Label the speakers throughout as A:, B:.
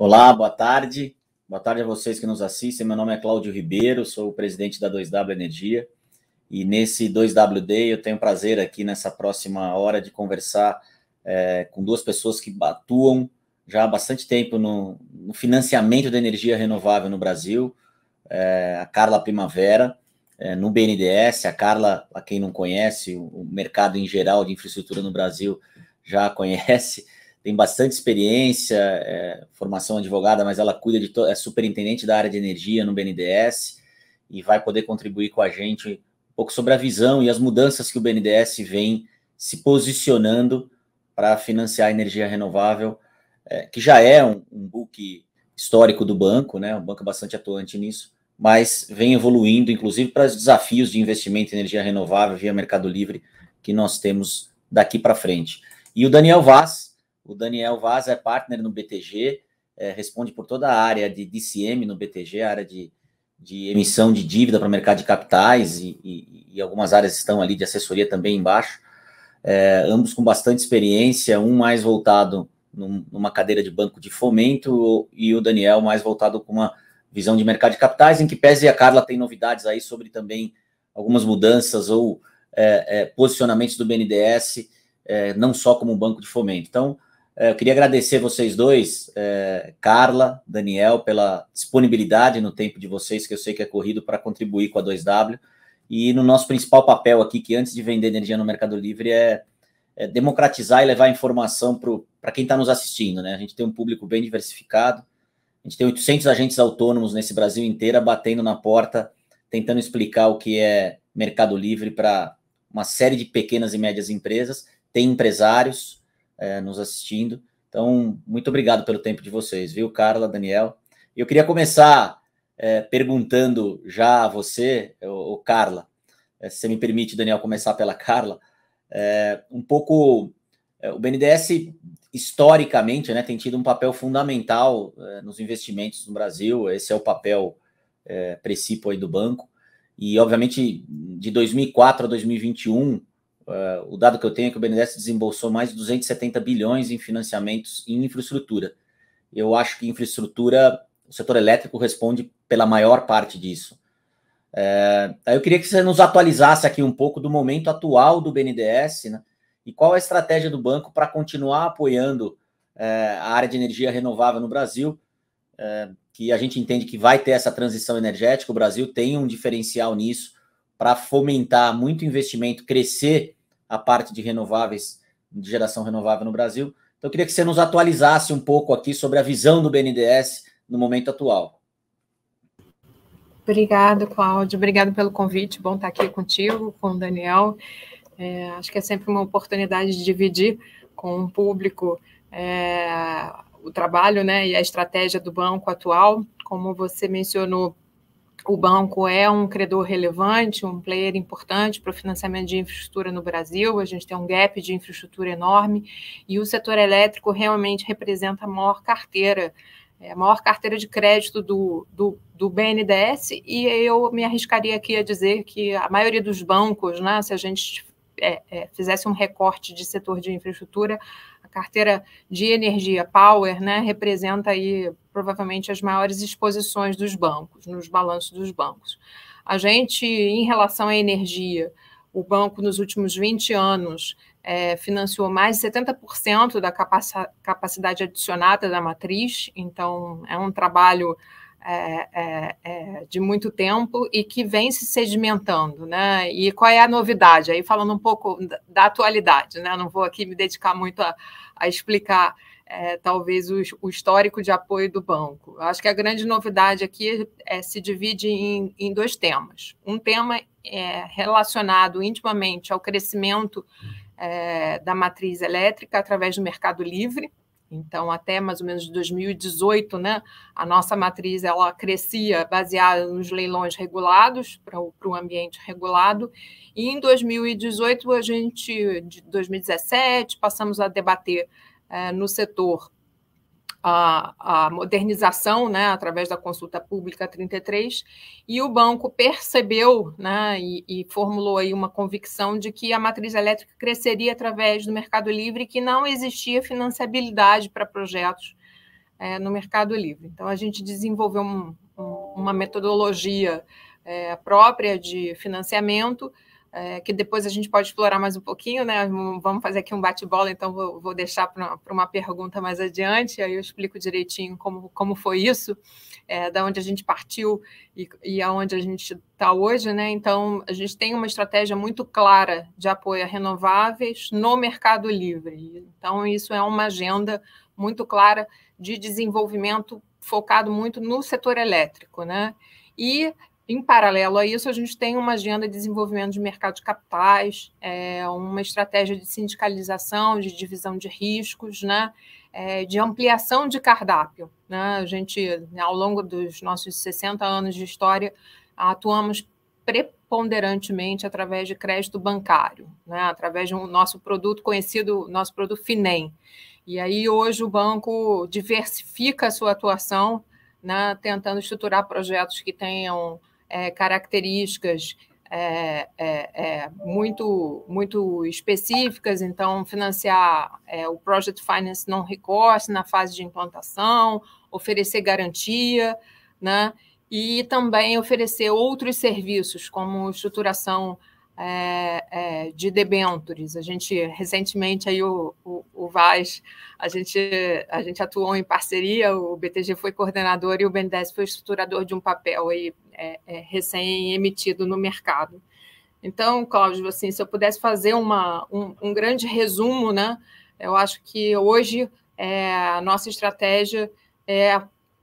A: Olá, boa tarde. Boa tarde a vocês que nos assistem. Meu nome é Cláudio Ribeiro, sou o presidente da 2W Energia. E nesse 2W Day eu tenho prazer aqui nessa próxima hora de conversar é, com duas pessoas que atuam já há bastante tempo no, no financiamento da energia renovável no Brasil. É, a Carla Primavera, é, no BNDES, a Carla, a quem não conhece, o, o mercado em geral de infraestrutura no Brasil já conhece tem bastante experiência, é, formação advogada, mas ela cuida de é superintendente da área de energia no BNDES e vai poder contribuir com a gente um pouco sobre a visão e as mudanças que o BNDES vem se posicionando para financiar a energia renovável, é, que já é um, um book histórico do banco, né? O banco é bastante atuante nisso, mas vem evoluindo, inclusive para os desafios de investimento em energia renovável via Mercado Livre que nós temos daqui para frente. E o Daniel Vaz, o Daniel Vaz é partner no BTG, é, responde por toda a área de DCM no BTG, a área de, de emissão de dívida para o mercado de capitais e, e, e, algumas áreas estão ali de assessoria também embaixo. É, ambos com bastante experiência, um mais voltado num, numa cadeira de banco de fomento e o Daniel mais voltado com uma visão de mercado de capitais, em que pese a Carla tem novidades aí sobre também algumas mudanças ou é, é, posicionamentos do BNDES, é, não só como um banco de fomento. Então, é, eu queria agradecer vocês dois, é, Carla, Daniel, pela disponibilidade no tempo de vocês, que eu sei que é corrido para contribuir com a 2W. E no nosso principal papel aqui, que antes de vender energia no Mercado Livre, é, é democratizar e levar informação para quem está nos assistindo. Né? A gente tem um público bem diversificado, a gente tem 800 agentes autônomos nesse Brasil inteiro batendo na porta, tentando explicar o que é Mercado Livre para uma série de pequenas e médias empresas. Tem empresários, é, nos assistindo. Então, muito obrigado pelo tempo de vocês, viu, Carla, Daniel? Eu queria começar é, perguntando já a você, o Carla, é, se você me permite, Daniel, começar pela Carla, é, um pouco é, o BNDES historicamente né, tem tido um papel fundamental é, nos investimentos no Brasil. Esse é o papel é, aí do banco. E, obviamente, de 2004 a 2021, Uh, o dado que eu tenho é que o BNDES desembolsou mais de 270 bilhões em financiamentos em infraestrutura. Eu acho que infraestrutura, o setor elétrico responde pela maior parte disso. É, eu queria que você nos atualizasse aqui um pouco do momento atual do BNDES né, e qual é a estratégia do banco para continuar apoiando é, a área de energia renovável no Brasil, é, que a gente entende que vai ter essa transição energética, o Brasil tem um diferencial nisso para fomentar muito investimento, crescer a parte de renováveis, de geração renovável no Brasil. Então, eu queria que você nos atualizasse um pouco aqui sobre a visão do BNDES no momento atual.
B: Obrigado, Cláudio. Obrigado pelo convite. Bom estar aqui contigo, com o Daniel. É, acho que é sempre uma oportunidade de dividir com o público é, o trabalho né, e a estratégia do banco atual. Como você mencionou, o banco é um credor relevante, um player importante para o financiamento de infraestrutura no Brasil. A gente tem um gap de infraestrutura enorme e o setor elétrico realmente representa a maior carteira, é a maior carteira de crédito do, do, do BNDES. E eu me arriscaria aqui a dizer que a maioria dos bancos, né, se a gente é, é, fizesse um recorte de setor de infraestrutura, a carteira de energia, power, né, representa aí provavelmente as maiores exposições dos bancos, nos balanços dos bancos. A gente, em relação à energia, o banco nos últimos 20 anos é, financiou mais de 70% da capacidade adicionada da matriz, então é um trabalho é, é, é, de muito tempo e que vem se sedimentando. Né? E qual é a novidade? Aí falando um pouco da, da atualidade, né? não vou aqui me dedicar muito a, a explicar é, talvez o, o, histórico de apoio do banco. acho que a grande novidade aqui é, é, se divide em, em dois temas. Um tema é, relacionado intimamente ao crescimento é, da matriz elétrica através do mercado livre. Então, até mais ou menos 2018, né, a nossa matriz ela crescia baseada nos leilões regulados para o ambiente regulado. E em 2018, a gente, de 2017, passamos a debater é, no setor. A, a, modernização, né, através da consulta pública 33, e o banco percebeu né, e, e, formulou aí uma convicção de que a matriz elétrica cresceria através do mercado livre e que não existia financiabilidade para projetos é, no mercado livre. Então, a gente desenvolveu um, um, uma metodologia é, própria de financiamento é, que depois a gente pode explorar mais um pouquinho, né? Vamos fazer aqui um bate-bola, então vou, vou deixar para uma pergunta mais adiante, aí eu explico direitinho como, como foi isso, é, da onde a gente partiu e, e aonde a gente está hoje, né? Então, a gente tem uma estratégia muito clara de apoio a renováveis no mercado livre. Então, isso é uma agenda muito clara de desenvolvimento focado muito no setor elétrico, né? E em paralelo a isso, a gente tem uma agenda de desenvolvimento de mercado de capitais, é, uma estratégia de sindicalização, de divisão de riscos, né, é, de ampliação de cardápio. Né? A gente, ao longo dos nossos 60 anos de história, atuamos preponderantemente através de crédito bancário, né? através de um nosso produto conhecido, nosso produto FINEM. E aí hoje o banco diversifica a sua atuação, né? tentando estruturar projetos que tenham é, características é, é, é, muito, muito específicas, então financiar é, o Project Finance não recorte na fase de implantação, oferecer garantia, né? e também oferecer outros serviços, como estruturação é, é, de debentures. A gente recentemente aí o, o, o Vaz, a gente a gente atuou em parceria. O BTG foi coordenador e o BNDES foi estruturador de um papel aí é, é recém emitido no mercado. Então, Cláudio, assim, se eu pudesse fazer uma, um, um grande resumo, né? Eu acho que hoje é, a nossa estratégia é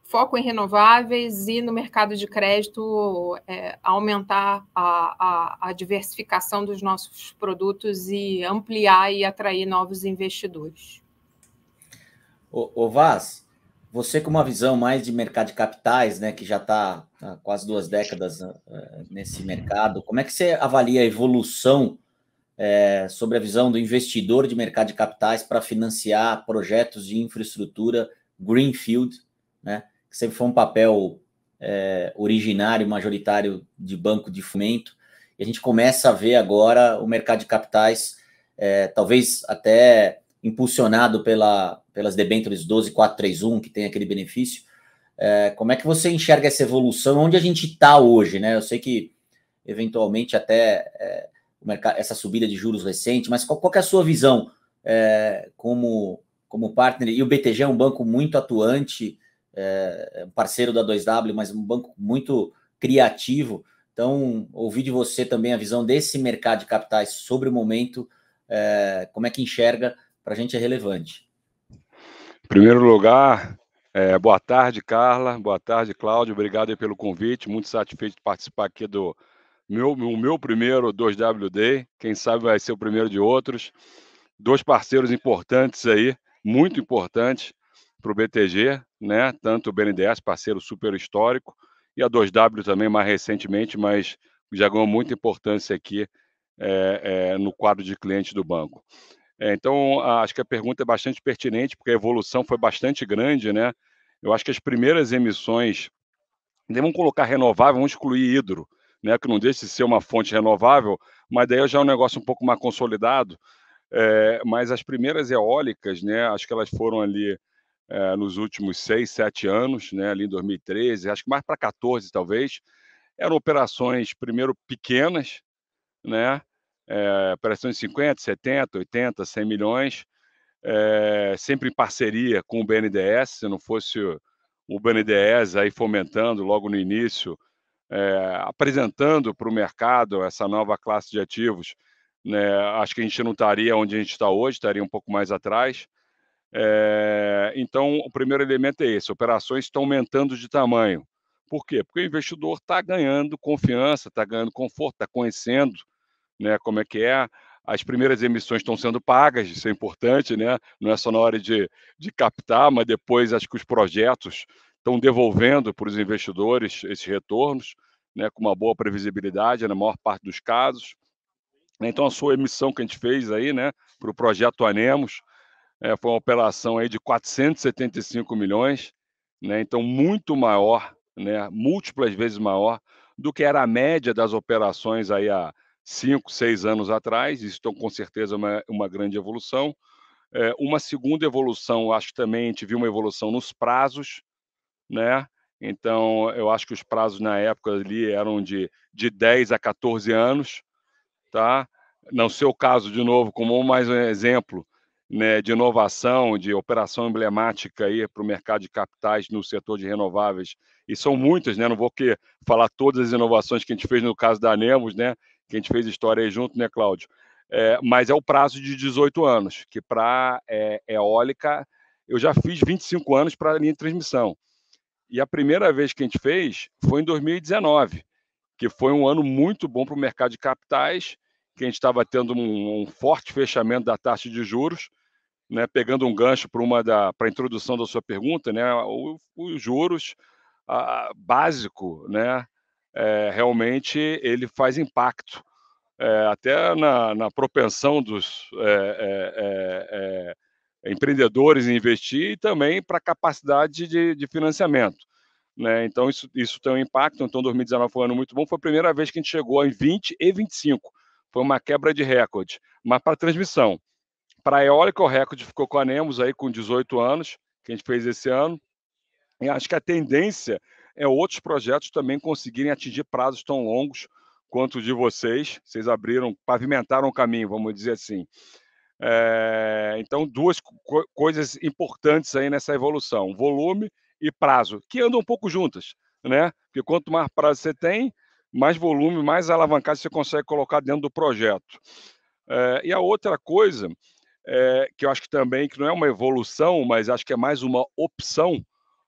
B: foco em renováveis e no mercado de crédito é, aumentar a, a, a, diversificação dos nossos produtos e ampliar e atrair novos investidores.
A: O, o Vaz, você com uma visão mais de mercado de capitais, né, que já está há quase duas décadas uh, nesse mercado, como é que você avalia a evolução é, sobre a visão do investidor de mercado de capitais para financiar projetos de infraestrutura greenfield, né? que sempre foi um papel é, originário, majoritário de banco de fomento. E a gente começa a ver agora o mercado de capitais, é, talvez até impulsionado pela, pelas debêntures 12431, que tem aquele benefício. É, como é que você enxerga essa evolução? Onde a gente está hoje? Né? Eu sei que, eventualmente, até é, mercado, essa subida de juros recente, mas qual, qual é a sua visão é, como, como partner? E o BTG é um banco muito atuante, é, é, parceiro da 2W, mas um banco muito criativo. Então, ouvi de você também a visão desse mercado de capitais sobre o momento, é, como é que enxerga, para a gente é relevante.
C: Em primeiro lugar, é, boa tarde, Carla, boa tarde, Cláudio, obrigado pelo convite, muito satisfeito de participar aqui do meu, meu primeiro 2WD, quem sabe vai ser o primeiro de outros. Dois parceiros importantes aí, muito importantes para o BTG, né? Tanto o BNDES, parceiro super histórico, e a 2W também mais recentemente, mas já ganhou muita importância aqui é, é, no quadro de clientes do banco. É, então, acho que a pergunta é bastante pertinente, porque a evolução foi bastante grande, né? Eu acho que as primeiras emissões, vamos colocar renovável, vamos excluir hidro, né? Que não deixa de ser uma fonte renovável, mas daí já é um negócio um pouco mais consolidado. mas as primeiras eólicas, né? Acho que elas foram ali é, nos últimos seis, sete anos, né, ali em 2013, acho que mais para 14 talvez, eram operações, primeiro, pequenas, né, é, operações de 50, 70, 80, 100 milhões, é, sempre em parceria com o BNDES, se não fosse o BNDES aí fomentando logo no início, é, apresentando para o mercado essa nova classe de ativos, né, acho que a gente não estaria onde a gente está hoje, estaria um pouco mais atrás. É, então, o primeiro elemento é esse: operações estão aumentando de tamanho. Por quê? Porque o investidor está ganhando confiança, está ganhando conforto, está conhecendo né, como é que é. As primeiras emissões estão sendo pagas, isso é importante, né? não é só na hora de, de captar, mas depois acho que os projetos estão devolvendo para os investidores esses retornos, né, com uma boa previsibilidade na maior parte dos casos. Então, a sua emissão que a gente fez aí, né, para o projeto Anemos, é, foi uma operação aí de 475 milhões, né? então muito maior, né? múltiplas vezes maior do que era a média das operações aí há cinco, seis anos atrás. Isso, então, com certeza, é uma, uma grande evolução. É, uma segunda evolução, acho que também a gente viu uma evolução nos prazos, né? Então, eu acho que os prazos na época ali eram de, de 10 a 14 anos, tá? No seu caso, de novo, como mais um exemplo, né, de inovação, de operação emblemática para o mercado de capitais no setor de renováveis. E são muitas, né? Não vou que falar todas as inovações que a gente fez no caso da Nemos, né? Que a gente fez história aí junto, né, Cláudio? É, mas é o prazo de 18 anos, que para é, eólica eu já fiz 25 anos para a linha de transmissão. E a primeira vez que a gente fez foi em 2019, que foi um ano muito bom para o mercado de capitais que a gente estava tendo um, um, forte fechamento da taxa de juros, né, pegando um gancho para uma da para a introdução da sua pergunta, né, os juros a, básico, né, é, realmente ele faz impacto é, até na, na, propensão dos é, é, é, é, empreendedores em investir e também para a capacidade de, de financiamento. Né? Então, isso, isso tem um impacto. Então, 2019 foi um ano muito bom. Foi a primeira vez que a gente chegou em 20 e 25 foi uma quebra de recorde. Mas para transmissão, para a eólica o recorde ficou com a Nemos aí com 18 anos, que a gente fez esse ano. E acho que a tendência é outros projetos também conseguirem atingir prazos tão longos quanto o de vocês. Vocês abriram, pavimentaram o caminho, vamos dizer assim. É, então, duas co coisas importantes aí nessa evolução: volume e prazo, que andam um pouco juntas, né? Porque quanto mais prazo você tem, mais volume, mais alavancagem você consegue colocar dentro do projeto. É, e a outra coisa, é, que eu acho que também que não é uma evolução, mas acho que é mais uma opção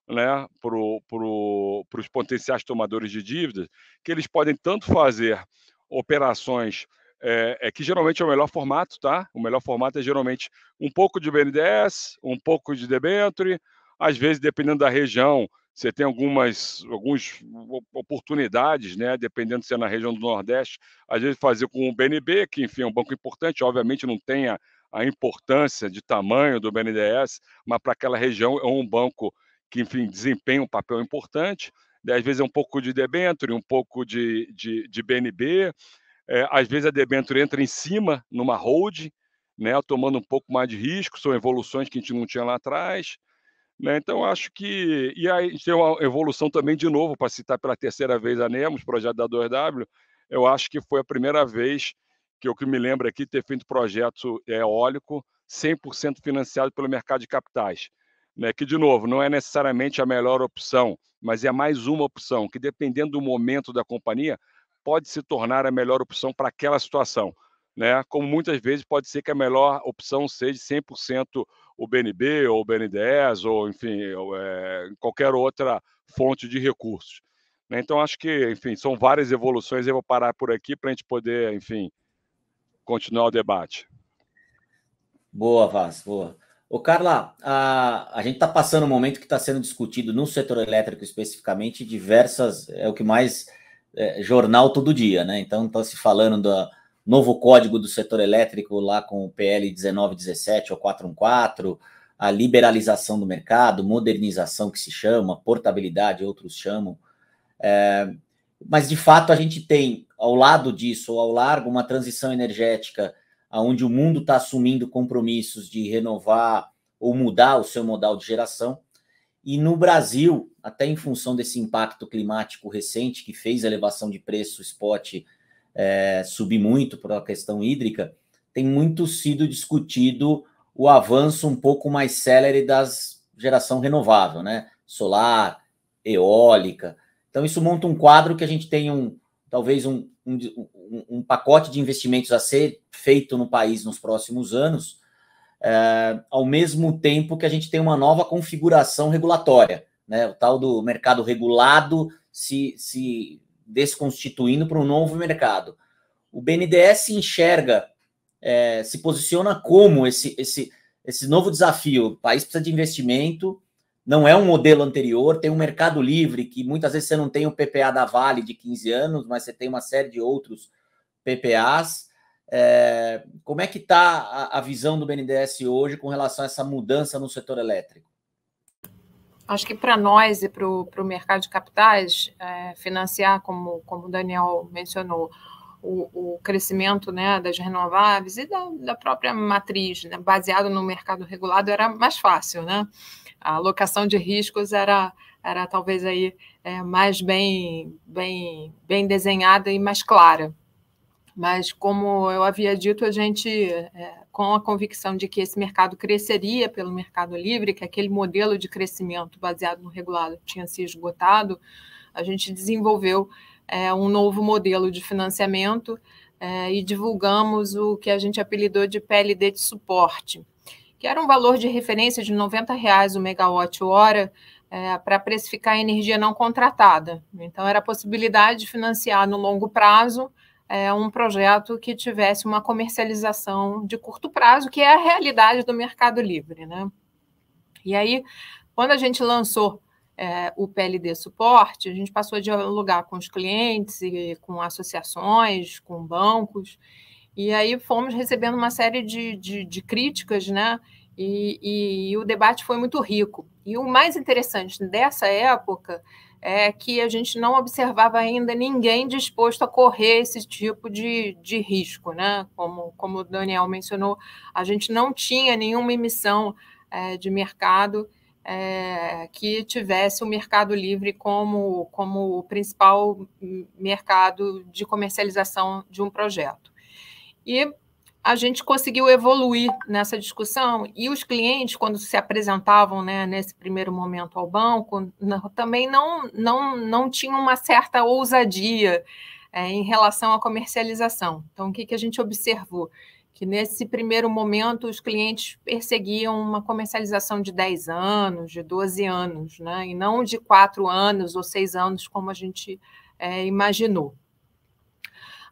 C: né, para pro, os potenciais tomadores de dívidas, que eles podem tanto fazer operações é, é, que geralmente é o melhor formato, tá? O melhor formato é geralmente um pouco de BNDES, um pouco de debenture, às vezes dependendo da região, você tem algumas, algumas oportunidades, né? dependendo se é na região do Nordeste, às vezes fazer com o BNB, que enfim é um banco importante, obviamente não tem a, a importância de tamanho do BNDES, mas para aquela região é um banco que enfim desempenha um papel importante, né, às vezes é um pouco de debênture, um pouco de, de, de BNB, é, às vezes a debênture entra em cima numa hold, né? tomando um pouco mais de risco, são evoluções que a gente não tinha lá atrás, né? Então, acho que. E aí, tem uma evolução também, de novo, para citar pela terceira vez a Nemos, projeto da 2W. Eu acho que foi a primeira vez que eu que me lembro aqui ter feito projeto eh, eólico 100% financiado pelo mercado de capitais. Né? Que, de novo, não é necessariamente a melhor opção, mas é mais uma opção que, dependendo do momento da companhia, pode se tornar a melhor opção para aquela situação né? Como muitas vezes pode ser que a melhor opção seja 100% o BNB ou o BNDES ou enfim é, qualquer outra fonte de recursos. Né? Então acho que enfim são várias evoluções. Eu vou parar por aqui para a gente poder enfim continuar o debate.
A: Boa, Vaz, boa. Ô, Carla, a, a gente está passando um momento que está sendo discutido no setor elétrico especificamente diversas, é o que mais é, jornal todo dia, né? Então está se falando da, novo código do setor elétrico lá com o PL 1917 ou 414, a liberalização do mercado, modernização que se chama, portabilidade, outros chamam. É, mas, de fato, a gente tem, ao lado disso, ou ao largo, uma transição energética onde o mundo está assumindo compromissos de renovar ou mudar o seu modal de geração. E no Brasil, até em função desse impacto climático recente que fez a elevação de preço spot é, subir muito por a questão hídrica, tem muito sido discutido o avanço um pouco mais célere das geração renovável, né? Solar, eólica. Então isso monta um quadro que a gente tem um talvez um, um, um pacote de investimentos a ser feito no país nos próximos anos, é, ao mesmo tempo que a gente tem uma nova configuração regulatória, né? O tal do mercado regulado se, se desconstituindo para um novo mercado. O BNDES enxerga, é, se posiciona como esse, esse, esse novo desafio. O país precisa de investimento, não é um modelo anterior, tem um mercado livre que muitas vezes você não tem o PPA da Vale de 15 anos, mas você tem uma série de outros PPAs. É, como é que está a, a visão do BNDES hoje com relação a essa mudança no setor elétrico?
B: acho que para nós e para o mercado de capitais, é, financiar, como, como o Daniel mencionou, o, o crescimento né, das renováveis e da, da própria matriz, né, baseado no mercado regulado, era mais fácil. Né? A alocação de riscos era, era talvez aí, é, mais bem, bem, bem desenhada e mais clara. Mas, como eu havia dito, a gente é, com a convicção de que esse mercado cresceria pelo Mercado Livre, que aquele modelo de crescimento baseado no regulado tinha se esgotado, a gente desenvolveu é, um novo modelo de financiamento é, e divulgamos o que a gente apelidou de PLD de suporte, que era um valor de referência de R$ 90,00 o megawatt-hora é, para precificar a energia não contratada. Então, era a possibilidade de financiar no longo prazo é, um projeto que tivesse uma comercialização de curto prazo, que é a realidade do Mercado Livre. Né? E aí, quando a gente lançou é, o PLD Suporte, a gente passou a dialogar com os clientes, e com associações, com bancos, e aí fomos recebendo uma série de, de, de críticas, né? E, e, e, o debate foi muito rico. E o mais interessante dessa época é que a gente não observava ainda ninguém disposto a correr esse tipo de, de risco, né? Como, como o Daniel mencionou, a gente não tinha nenhuma emissão é, de mercado é, que tivesse o Mercado Livre como, como o principal mercado de comercialização de um projeto. E a gente conseguiu evoluir nessa discussão e os clientes, quando se apresentavam né, nesse primeiro momento ao banco, não, também não, não, não tinham uma certa ousadia é, em relação à comercialização. Então, o que, que a gente observou? Que nesse primeiro momento os clientes perseguiam uma comercialização de 10 anos, de 12 anos, né, e não de 4 anos ou 6 anos, como a gente é, imaginou.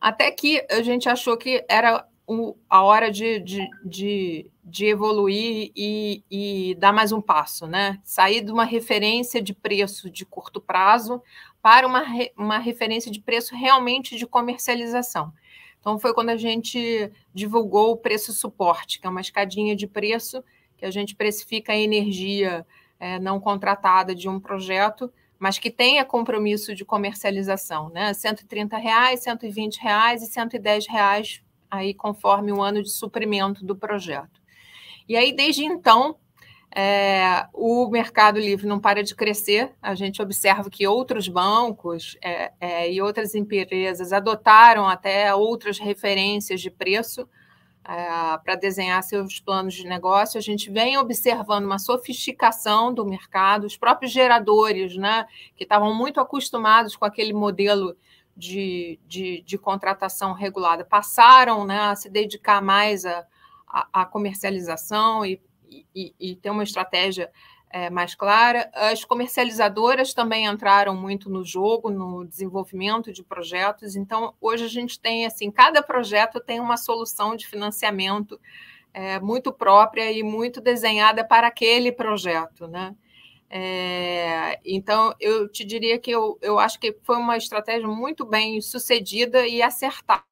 B: Até que a gente achou que era o, a hora de, de, de, de evoluir e, e, dar mais um passo, né? Sair de uma referência de preço de curto prazo para uma, uma referência de preço realmente de comercialização. Então, foi quando a gente divulgou o preço suporte, que é uma escadinha de preço que a gente precifica a energia é, não contratada de um projeto, mas que tenha compromisso de comercialização, né? R$ 130, reais, R$ 120 reais e R$ 110 reais aí conforme o ano de suprimento do projeto. E aí, desde então, é, o Mercado Livre não para de crescer. A gente observa que outros bancos é, é, e outras empresas adotaram até outras referências de preço é, para desenhar seus planos de negócio. A gente vem observando uma sofisticação do mercado, os próprios geradores, né, que estavam muito acostumados com aquele modelo de, de, de contratação regulada passaram né, a se dedicar mais à a, a, a, comercialização e, e, e, ter uma estratégia é, mais clara. As comercializadoras também entraram muito no jogo, no desenvolvimento de projetos. Então, hoje a gente tem, assim, cada projeto tem uma solução de financiamento é, muito própria e muito desenhada para aquele projeto, né? É, então, eu te diria que eu, eu acho que foi uma estratégia muito bem sucedida e acertada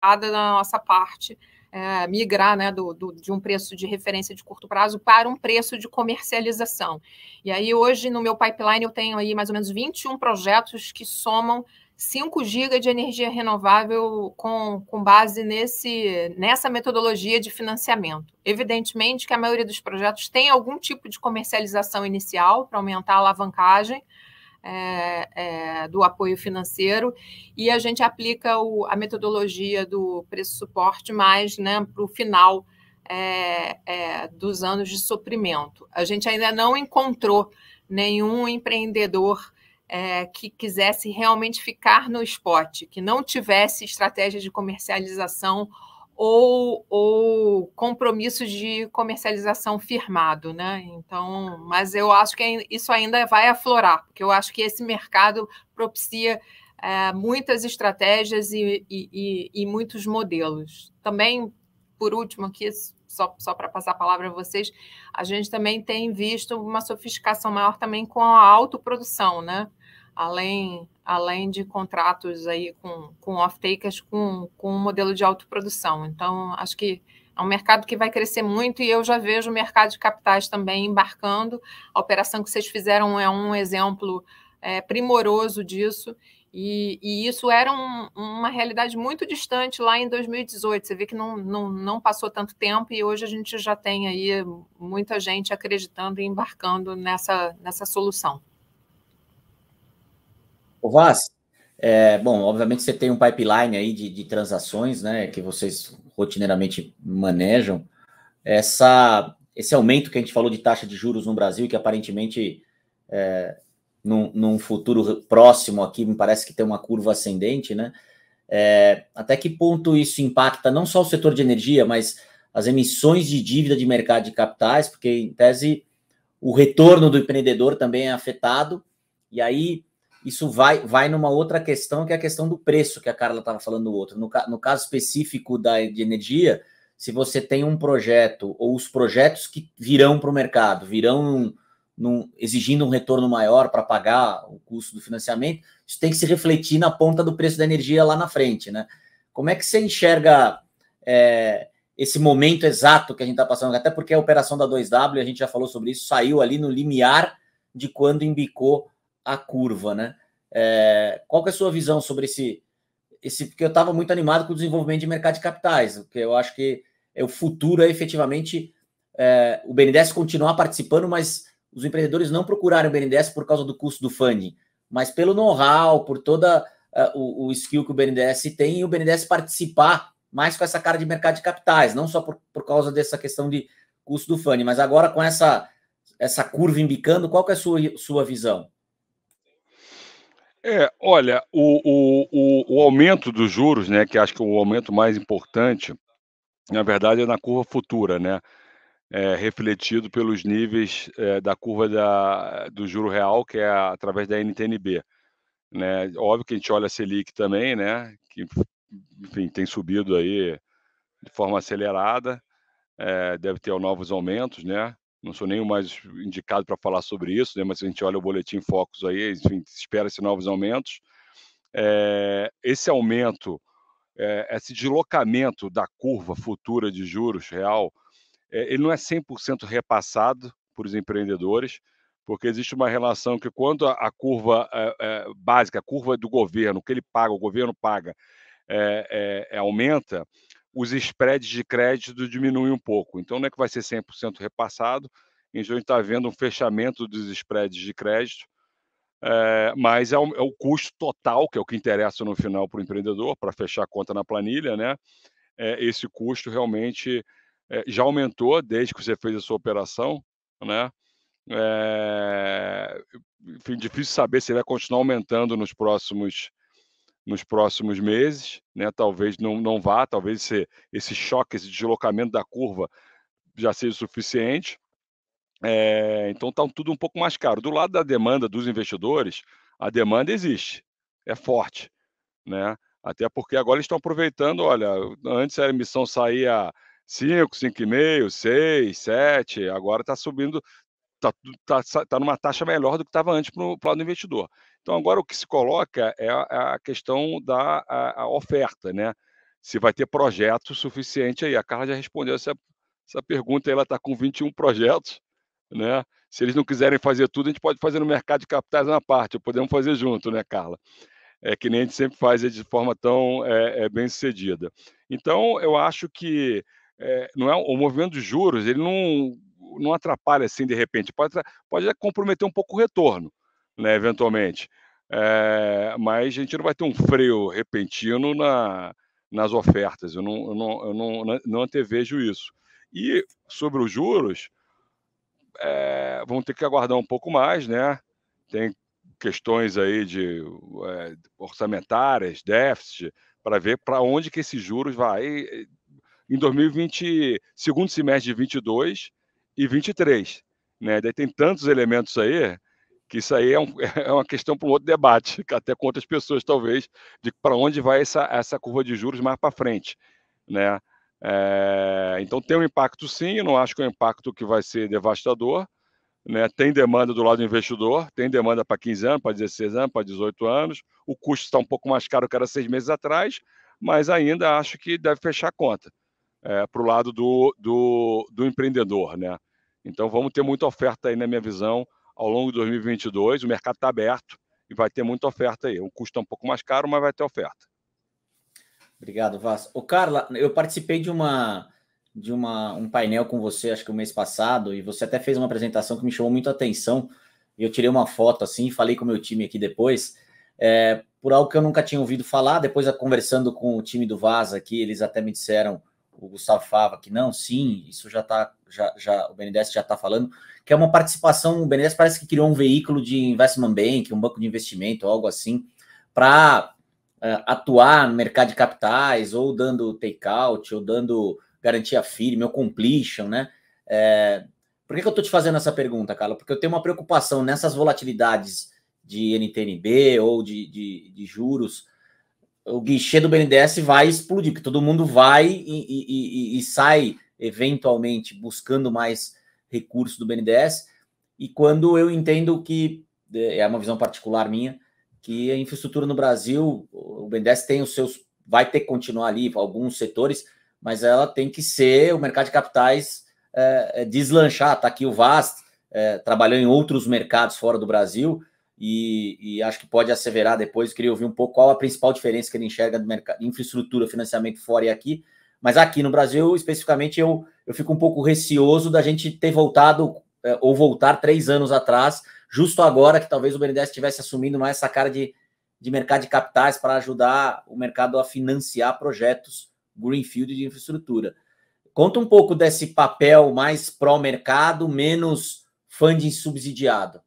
B: da nossa parte. É, migrar né, do, do, de um preço de referência de curto prazo para um preço de comercialização. E aí, hoje, no meu pipeline, eu tenho aí mais ou menos 21 projetos que somam 5 GB de energia renovável com, com base nesse, nessa metodologia de financiamento. Evidentemente que a maioria dos projetos tem algum tipo de comercialização inicial para aumentar a alavancagem é, é, do apoio financeiro e a gente aplica o, a metodologia do preço suporte mais né, para o final é, é, dos anos de suprimento. A gente ainda não encontrou nenhum empreendedor é, que quisesse realmente ficar no esporte, que não tivesse estratégia de comercialização ou, ou compromissos de comercialização firmado, né? Então, mas eu acho que isso ainda vai aflorar, porque eu acho que esse mercado propicia é, muitas estratégias e, e, e, e, muitos modelos. Também, por último, aqui só, só para passar a palavra a vocês, a gente também tem visto uma sofisticação maior também com a autoprodução, né? além, além de contratos aí com, com off-takers com, com um modelo de autoprodução. Então, acho que é um mercado que vai crescer muito e eu já vejo o mercado de capitais também embarcando. A operação que vocês fizeram é um exemplo é, primoroso disso. E, e isso era um, uma realidade muito distante lá em 2018. Você vê que não, não, não passou tanto tempo e hoje a gente já tem aí muita gente acreditando e embarcando nessa, nessa solução.
A: O Vaz, é, bom, obviamente você tem um pipeline aí de, de transações, né, que vocês rotineiramente manejam. Essa, esse aumento que a gente falou de taxa de juros no Brasil, que aparentemente é, num, num, futuro próximo aqui, me parece que tem uma curva ascendente, né? É, até que ponto isso impacta não só o setor de energia, mas as emissões de dívida de mercado de capitais, porque em tese o retorno do empreendedor também é afetado, e aí isso vai, vai numa outra questão, que é a questão do preço que a Carla estava falando no outro. No, no, caso específico da, de energia, se você tem um projeto ou os projetos que virão para o mercado, virão num, exigindo um retorno maior para pagar o custo do financiamento, isso tem que se refletir na ponta do preço da energia lá na frente. Né? Como é que você enxerga é, esse momento exato que a gente está passando? Até porque a operação da 2W, a gente já falou sobre isso, saiu ali no limiar de quando embicou a curva, né? É, qual que é a sua visão sobre esse, esse porque eu estava muito animado com o desenvolvimento de mercado de capitais, porque eu acho que é o futuro é efetivamente é, o BNDES continuar participando, mas os empreendedores não procurarem o BNDES por causa do custo do funding, mas pelo know-how, por toda uh, o, o, skill que o BNDES tem e o BNDES participar mais com essa cara de mercado de capitais, não só por, por causa dessa questão de custo do funding, mas agora com essa essa curva imbicando, qual que é a sua, sua visão?
C: É, olha, o, o, o, o aumento dos juros, né, que acho que é o aumento mais importante, na verdade, é na curva futura, né? É, refletido pelos níveis é, da curva da, do juro real, que é através da NTNB. Né? Óbvio que a gente olha a Selic também, né? Que, enfim, tem subido aí de forma acelerada, é, deve ter novos aumentos, né? não sou nem o mais indicado para falar sobre isso, né? mas a gente olha o boletim focos aí, enfim, espera-se novos aumentos. É, esse aumento, é, esse deslocamento da curva futura de juros real, é, ele não é 100% repassado por os empreendedores, porque existe uma relação que quando a, a curva básica, a curva do governo, que ele paga, o governo paga, aumenta, os spreads de crédito diminuem um pouco. Então, não é que vai ser 100% repassado, então a gente está vendo um fechamento dos spreads de crédito, é, mas é o, é o, custo total, que é o que interessa no final para o empreendedor, para fechar a conta na planilha, né? É, esse custo realmente eh, já aumentou desde que você fez a sua operação, né? Eh, enfim, difícil saber se ele vai continuar aumentando nos próximos nos próximos meses, né? Talvez não, não vá, talvez esse, esse choque, esse deslocamento da curva já seja suficiente. É, então está tudo um pouco mais caro. Do lado da demanda dos investidores, a demanda existe, é forte, né? Até porque agora eles estão aproveitando, olha, antes a emissão saía 5, 5,5, 6, 7, agora está subindo, está tá, tá, tá numa taxa melhor do que estava antes para o lado do investidor. Então, agora o que se coloca é a, é a questão da a, a oferta, né? Se vai ter projeto suficiente aí. A Carla já respondeu essa, essa pergunta, ela está com 21 projetos, né? Se eles não quiserem fazer tudo, a gente pode fazer no mercado de capitais uma parte, podemos fazer junto, né, Carla? É que nem a gente sempre faz é de forma tão é, é bem sucedida. Então, eu acho que é, não é o movimento de juros, ele não não atrapalha assim de repente, pode, pode comprometer um pouco o retorno, né, uhum. eventualmente. É, mas a gente não vai ter um freio repentino na, nas ofertas, eu não, eu não, eu não, não antevejo isso. E sobre os juros, é, eh, vão ter que aguardar um pouco mais, né? Tem questões aí de é, orçamentárias, déficit, para ver para onde que esses juros vai. Em 2020, segundo semestre de 22, e 23. Né? Daí tem tantos elementos aí que isso aí é, um, é uma questão para um outro debate, até com outras pessoas, talvez, de para onde vai essa, essa curva de juros mais para frente. Né? É, então tem um impacto sim, eu não acho que é um impacto que vai ser devastador. Né? Tem demanda do lado do investidor, tem demanda para 15 anos, para 16 anos, para 18 anos. O custo está um pouco mais caro que era seis meses atrás, mas ainda acho que deve fechar a conta é, para o lado do, do, do empreendedor. Né? Então vamos ter muita oferta aí, na minha visão, ao longo de 2022. O mercado está aberto e vai ter muita oferta aí. O custo é um pouco mais caro, mas vai ter oferta.
A: Obrigado, Vaz. O Carla, eu participei de uma de uma, um painel com você, acho que o mês passado, e você até fez uma apresentação que me chamou muito atenção atenção. Eu tirei uma foto assim, falei com o meu time aqui depois, é, por algo que eu nunca tinha ouvido falar. Depois, conversando com o time do Vaz aqui, eles até me disseram o Gustavo Fava, que não, sim, isso já está, já, já, o BNDES já está falando, que é uma participação, o BNDES parece que criou um veículo de investment bank, um banco de investimento, algo assim, para uh, é, atuar no mercado de capitais, ou dando takeout ou dando garantia firme, ou completion, né? É, por que, que eu estou te fazendo essa pergunta, Carla? Porque eu tenho uma preocupação nessas volatilidades de NTNB ou de, de, de juros, o guichê do BNDES vai explodir, porque todo mundo vai e, e, e sai eventualmente buscando mais recursos do BNDES. E quando eu entendo que é, é uma visão particular minha, que a infraestrutura no Brasil, o BNDES tem os seus, vai ter que continuar ali alguns setores, mas ela tem que ser o mercado de capitais é, é deslanchar. Está aqui o VAST, é, trabalhou em outros mercados fora do Brasil, e, e, acho que pode asseverar depois. Queria ouvir um pouco qual a principal diferença que ele enxerga do mercado, infraestrutura, financiamento fora e aqui. Mas aqui no Brasil, especificamente, eu, eu fico um pouco receoso da gente ter voltado é, ou voltar três anos atrás, justo agora que talvez o BNDES estivesse assumindo mais essa cara de, de mercado de capitais para ajudar o mercado a financiar projetos greenfield de infraestrutura. Conta um pouco desse papel mais pró-mercado, menos funding subsidiado.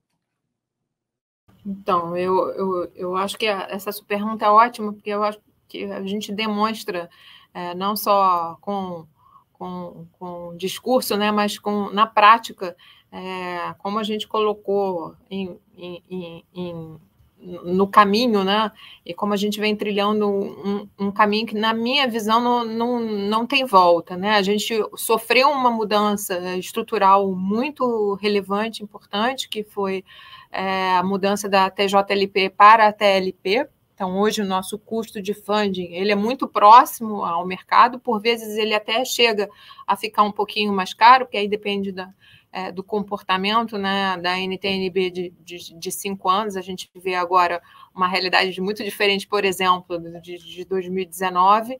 B: Então, eu, eu, eu acho que essa sua pergunta é ótima, porque eu acho que a gente demonstra, é, não só com, com, com discurso, né, mas com, na prática, é, como a gente colocou em, em, em, no caminho, né, e como a gente vem trilhando um, um caminho que, na minha visão, não, não, não tem volta. Né? A gente sofreu uma mudança estrutural muito relevante, importante, que foi é, a mudança da TJLP para a TLP. Então, hoje, o nosso custo de funding ele é muito próximo ao mercado, por vezes ele até chega a ficar um pouquinho mais caro, porque aí depende da, é, do comportamento né, da NTNB de, de, de, cinco anos. A gente vê agora uma realidade muito diferente, por exemplo, de, de 2019,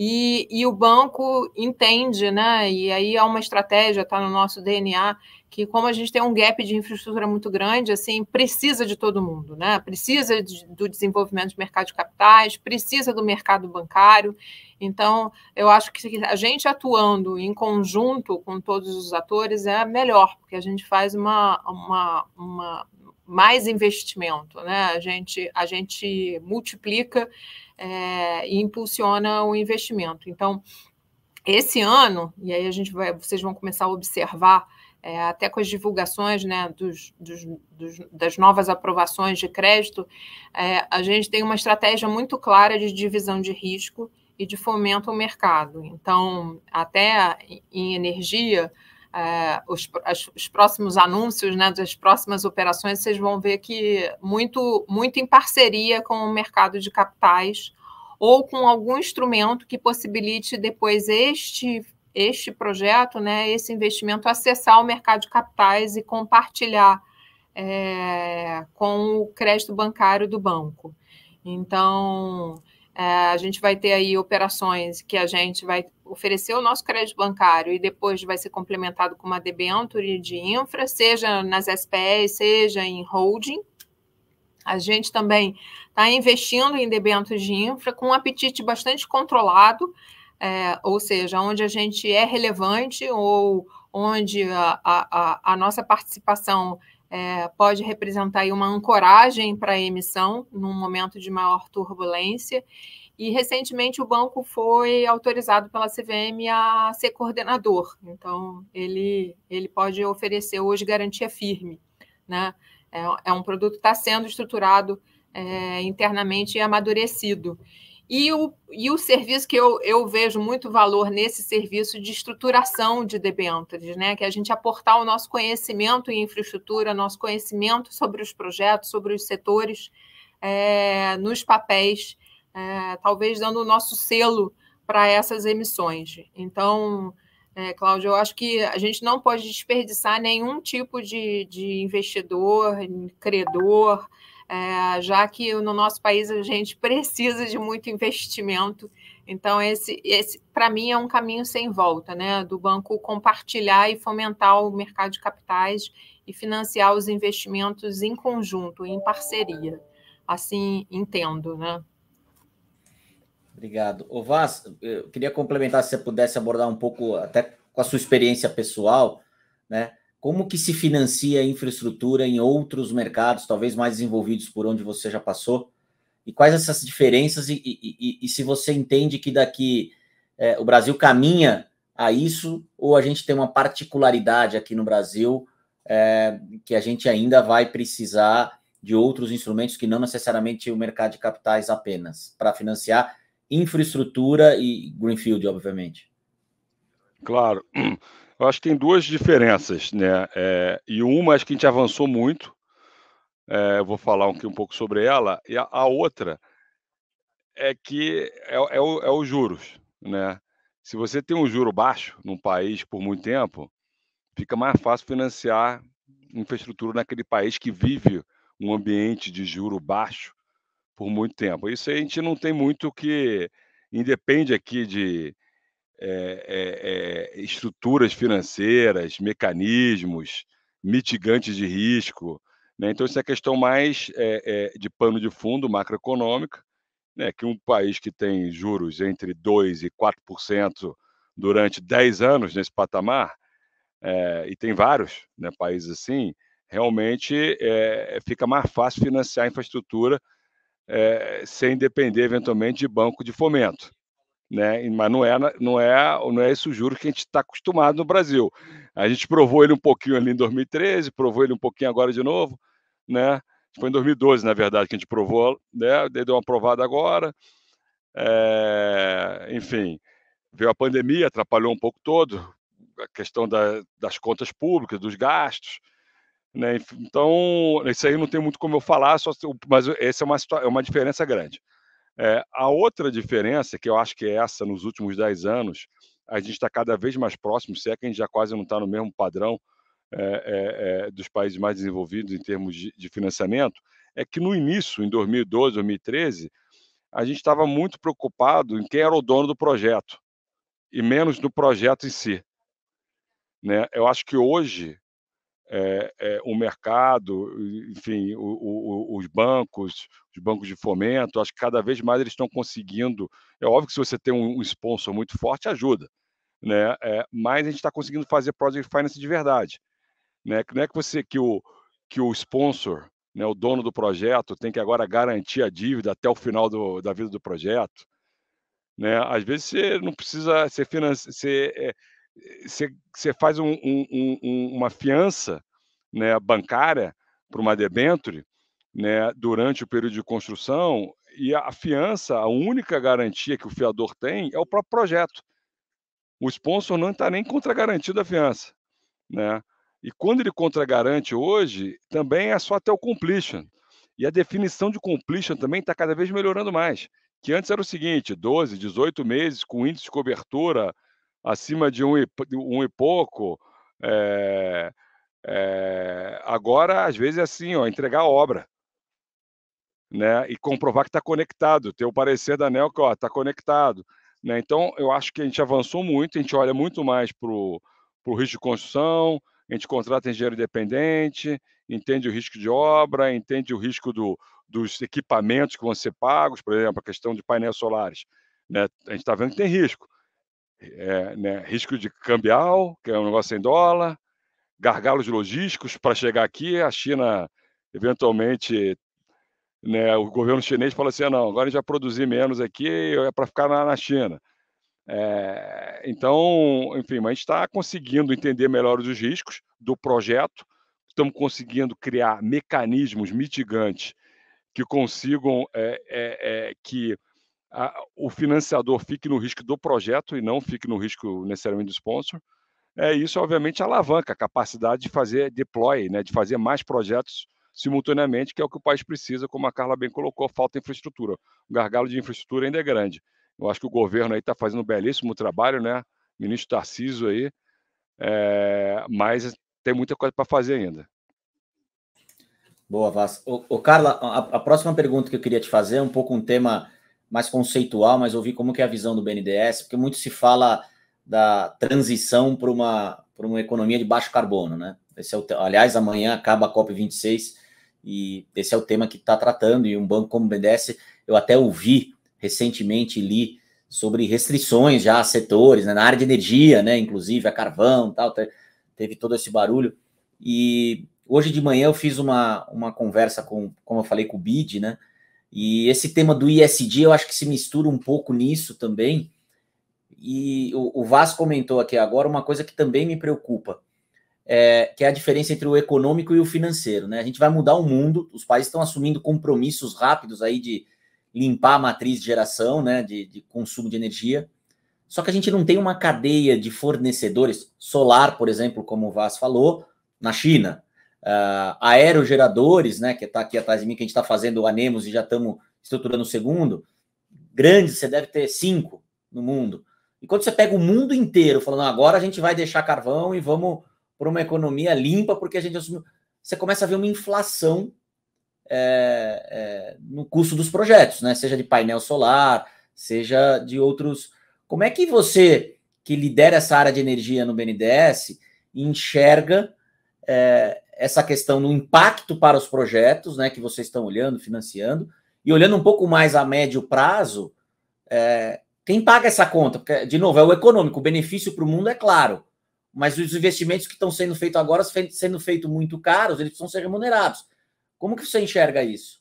B: e, e o banco entende, né? E aí há uma estratégia, está no nosso DNA, que como a gente tem um gap de infraestrutura muito grande, assim, precisa de todo mundo, né? Precisa de, do desenvolvimento de mercado de capitais, precisa do mercado bancário. Então, eu acho que a gente atuando em conjunto com todos os atores é melhor, porque a gente faz uma, uma, uma mais investimento, né? A gente, a gente multiplica é, e impulsiona o investimento. Então, esse ano, e aí a gente vai, vocês vão começar a observar é, até com as divulgações né, dos, dos, dos, das novas aprovações de crédito, é, a gente tem uma estratégia muito clara de divisão de risco e de fomento ao mercado. Então, até em energia, eh, os, as, os, próximos anúncios né, das próximas operações, vocês vão ver que muito, muito em parceria com o mercado de capitais ou com algum instrumento que possibilite depois este este projeto, né, esse investimento, acessar o mercado de capitais e compartilhar é, com o crédito bancário do banco. Então, é, a gente vai ter aí operações que a gente vai oferecer o nosso crédito bancário e depois vai ser complementado com uma debênture de infra, seja nas SPEs, seja em holding. A gente também está investindo em debêntures de infra com um apetite bastante controlado, é, ou seja, onde a gente é relevante ou onde a, a, a nossa participação é, pode representar uma ancoragem para a emissão num momento de maior turbulência. E recentemente o banco foi autorizado pela CVM a ser coordenador, então ele, ele pode oferecer hoje garantia firme. Né? É, é um produto que está sendo estruturado é, internamente e amadurecido. E o, e o serviço que eu, eu vejo muito valor nesse serviço de estruturação de debêntures, né? que é a gente aportar o nosso conhecimento em infraestrutura, nosso conhecimento sobre os projetos, sobre os setores, é, nos papéis, é, talvez dando o nosso selo para essas emissões. Então, é, Cláudio, eu acho que a gente não pode desperdiçar nenhum tipo de, de investidor, credor, é, já que no nosso país a gente precisa de muito investimento. Então, esse, esse para mim, é um caminho sem volta, né? Do banco compartilhar e fomentar o mercado de capitais e financiar os investimentos em conjunto, em parceria. Assim entendo, né?
A: Obrigado. O Vaz, eu queria complementar se você pudesse abordar um pouco, até com a sua experiência pessoal, né? Como que se financia a infraestrutura em outros mercados, talvez mais desenvolvidos por onde você já passou? E quais essas diferenças? E, e, e, e se você entende que daqui é, o Brasil caminha a isso ou a gente tem uma particularidade aqui no Brasil é, que a gente ainda vai precisar de outros instrumentos que não necessariamente o mercado de capitais apenas para financiar infraestrutura e greenfield, obviamente?
C: Claro. Eu acho que tem duas diferenças, né? É, e uma acho que a gente avançou muito. É, eu vou falar um, um pouco sobre ela. E a, a outra é que é, é, o, é os juros, né? Se você tem um juro baixo num país por muito tempo, fica mais fácil financiar infraestrutura naquele país que vive um ambiente de juro baixo por muito tempo. Isso a gente não tem muito que independe aqui de é, é, estruturas financeiras, mecanismos, mitigantes de risco. Né? Então, isso é questão mais de pano de fundo macroeconômica, né? que um país que tem juros entre 2% e 4% durante 10 anos nesse patamar, e tem vários né, países assim, realmente é, fica mais fácil financiar infraestrutura é, sem depender eventualmente de banco de fomento né? Mas não é, não é, não é esse o juro que a gente está acostumado no Brasil. A gente provou ele um pouquinho ali em 2013, provou ele um pouquinho agora de novo, né? Foi em 2012, na verdade, que a gente provou, né? Deu uma aprovada agora. É... Enfim, veio a pandemia, atrapalhou um pouco todo a questão da, das contas públicas, dos gastos. Né? Então, isso aí não tem muito como eu falar, só, mas essa é uma, é uma diferença grande. É, a outra diferença, que eu acho que é essa nos últimos 10 anos, a gente está cada vez mais próximo, se é que a gente já quase não está no mesmo padrão é, é, dos países mais desenvolvidos em termos de, de financiamento, é que no início, em 2012, 2013, a gente estava muito preocupado em quem era o dono do projeto e menos no projeto em si. Né? Eu acho que hoje é, é, o mercado, enfim, o, o, os bancos, os bancos de fomento, acho que cada vez mais eles estão conseguindo. É óbvio que se você tem um, um sponsor muito forte, ajuda, né? É, mas a gente está conseguindo fazer project finance de verdade, né? Que não é que você que o que o sponsor, né, o dono do projeto, tem que agora garantir a dívida até o final do, da vida do projeto, né? Às vezes você não precisa ser financeiro você faz um, um, um, uma fiança né, bancária para uma debenture né, durante o período de construção e a fiança, a única garantia que o fiador tem é o próprio projeto. O sponsor não está nem contra-garantido a fiança. Né? E quando ele contra-garante hoje, também é só até o completion. E a definição de completion também está cada vez melhorando mais. Que antes era o seguinte: 12, 18 meses com índice de cobertura acima de um e, um e pouco. É, é, agora, às vezes, é assim, ó, é. entregar a obra. Né, e comprovar que está conectado, ter o parecer da ANEL que está conectado. Né? Então, eu acho que a gente avançou muito, a gente olha muito mais para o risco de construção, a gente contrata engenheiro independente, entende o risco de obra, entende o risco do, dos equipamentos que vão ser pagos, por exemplo, a questão de painéis solares. Né? A gente está vendo que tem risco é, né, risco de cambial, que é um negócio em dólar, gargalos logísticos para chegar aqui, a China eventualmente, né, o governo chinês fala assim, ah, não, agora a gente vai produzir menos aqui é para ficar na, na China. É, então, enfim, mas a gente está conseguindo entender melhor os riscos do projeto, estamos conseguindo criar mecanismos mitigantes que consigam é, é, é que a, o financiador fique no risco do projeto e não fique no risco necessariamente do sponsor. É, isso, obviamente, alavanca a capacidade de fazer deploy, né, de fazer mais projetos simultaneamente, que é o que o país precisa, como a Carla bem colocou, falta infraestrutura. O gargalo de infraestrutura ainda é grande. Eu acho que o governo aí está fazendo um belíssimo trabalho, né? O ministro Tarciso aí, é, mas tem muita coisa para fazer ainda.
A: Boa, Vaz. o Carla, a, a, próxima pergunta que eu queria te fazer é um pouco um tema mais conceitual, mas ouvir como que é a visão do BNDES, porque muito se fala da transição para uma, uma economia de baixo carbono, né? Esse é o, aliás, amanhã acaba a COP26 e esse é o tema que está tratando, e um banco como o BNDES, eu até ouvi recentemente, li sobre restrições já a setores, né? na área de energia, né? Inclusive a carvão tal, teve todo esse barulho. E hoje de manhã eu fiz uma, uma conversa com, como eu falei, com o BID, né? E esse tema do ISD eu acho que se mistura um pouco nisso também. E o, Vasco Vaz comentou aqui agora uma coisa que também me preocupa, é, que é a diferença entre o econômico e o financeiro. Né? A gente vai mudar o mundo, os países estão assumindo compromissos rápidos aí de limpar a matriz de geração, né, de, de consumo de energia. Só que a gente não tem uma cadeia de fornecedores solar, por exemplo, como o Vaz falou, na China uh, aerogeradores, né, que está aqui atrás de mim, que a gente está fazendo o Anemos e já estamos estruturando o segundo, Grandes, você deve ter cinco no mundo. E quando você pega o mundo inteiro falando, ah, agora a gente vai deixar carvão e vamos para uma economia limpa, porque a gente assumiu. Você começa a ver uma inflação é, é, no custo dos projetos, né? Seja de painel solar, seja de outros. Como é que você, que lidera essa área de energia no BNDES, enxerga é, essa questão do impacto para os projetos né, que vocês estão olhando, financiando, e olhando um pouco mais a médio prazo, é, quem paga essa conta? Porque, de novo, é o econômico, o benefício para o mundo é claro, mas os investimentos que estão sendo feitos agora, sendo feitos muito caros, eles precisam ser remunerados. Como que você enxerga isso?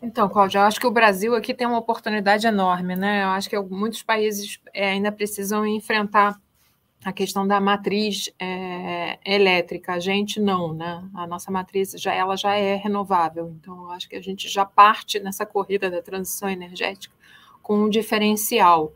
B: Então, Cláudio, eu acho que o Brasil aqui tem uma oportunidade enorme, né? Eu acho que muitos países é, ainda precisam enfrentar a questão da matriz é, elétrica. A gente não, né? A nossa matriz já ela já é renovável. Então, acho que a gente já parte nessa corrida da transição energética com um diferencial.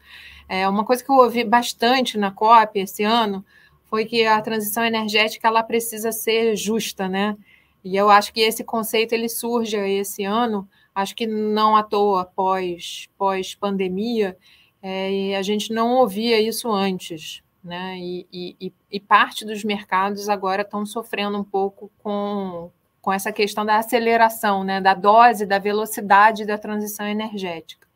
B: É, uma coisa que eu ouvi bastante na COP esse ano foi que a transição energética ela precisa ser justa, né? E eu acho que esse conceito ele surge esse ano, acho que não à toa pós pós pandemia. É, e a gente não ouvia isso antes, né? E, e, e parte dos mercados agora estão sofrendo um pouco com, com essa questão da aceleração, né? Da dose, da velocidade da transição energética.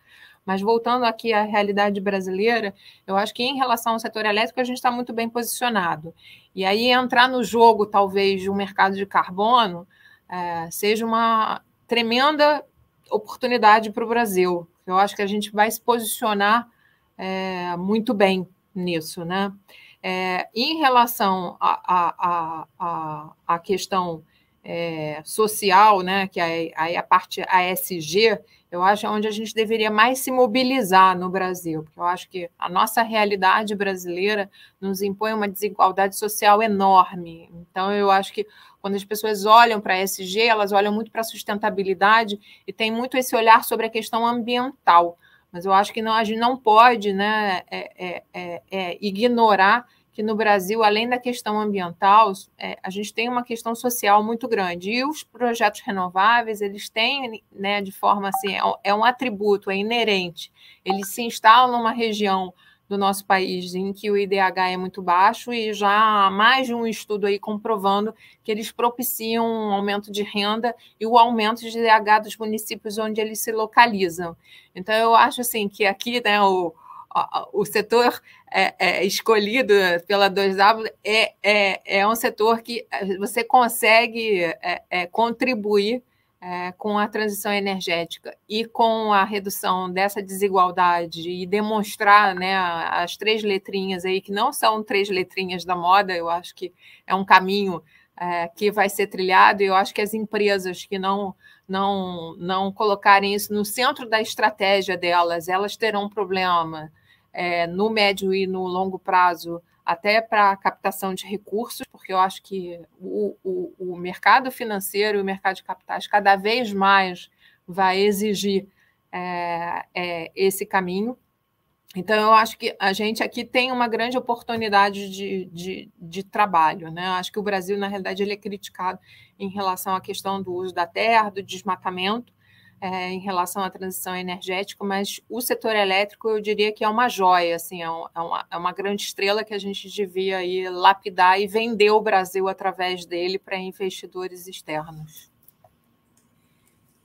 B: Mas voltando aqui à realidade brasileira, eu acho que em relação ao setor elétrico a gente está muito bem posicionado. E aí entrar no jogo, talvez, de um mercado de carbono é, seja uma tremenda oportunidade para o Brasil. Eu acho que a gente vai se posicionar é, muito bem nisso, né? É, em relação à a, a, a, a, questão é, social, né, que é, aí a, a parte ASG, eu acho onde a gente deveria mais se mobilizar no Brasil, porque eu acho que a nossa realidade brasileira nos impõe uma desigualdade social enorme. Então, eu acho que quando as pessoas olham para a ESG, elas olham muito para a sustentabilidade e tem muito esse olhar sobre a questão ambiental. Mas eu acho que não, a gente não pode né, é, é, é, é ignorar que no Brasil, além da questão ambiental, é, a gente tem uma questão social muito grande. E os projetos renováveis, eles têm, né, de forma assim, é um é atributo, é inerente. Eles se instalam numa região do nosso país em que o IDH é muito baixo e já há mais de um estudo aí comprovando que eles propiciam um aumento de renda e o aumento de IDH dos municípios onde eles se localizam. Então eu acho assim que aqui né, o, o setor é, é, escolhido pela 2W é, é, é um setor que eh, você consegue é, é contribuir é, com a transição energética e com a redução dessa desigualdade e demonstrar né, as três letrinhas aí, que não são três letrinhas da moda, eu acho que é um caminho é, que vai ser trilhado, e eu acho que as empresas que não, não, não colocarem isso no centro da estratégia delas, elas terão um problema é, no médio e no longo prazo até para a captação de recursos, porque eu acho que o, o, o mercado financeiro e o mercado de capitais cada vez mais vai exigir é, é, esse caminho. Então, eu acho que a gente aqui tem uma grande oportunidade de, de, de trabalho. Né? Eu acho que o Brasil, na realidade, ele é criticado em relação à questão do uso da terra, do desmatamento, é, em relação à transição energética, mas o setor elétrico eu diria que é uma joia, assim, é, um, é, uma, é uma, grande estrela que a gente devia aí lapidar e vender o Brasil através dele para investidores externos.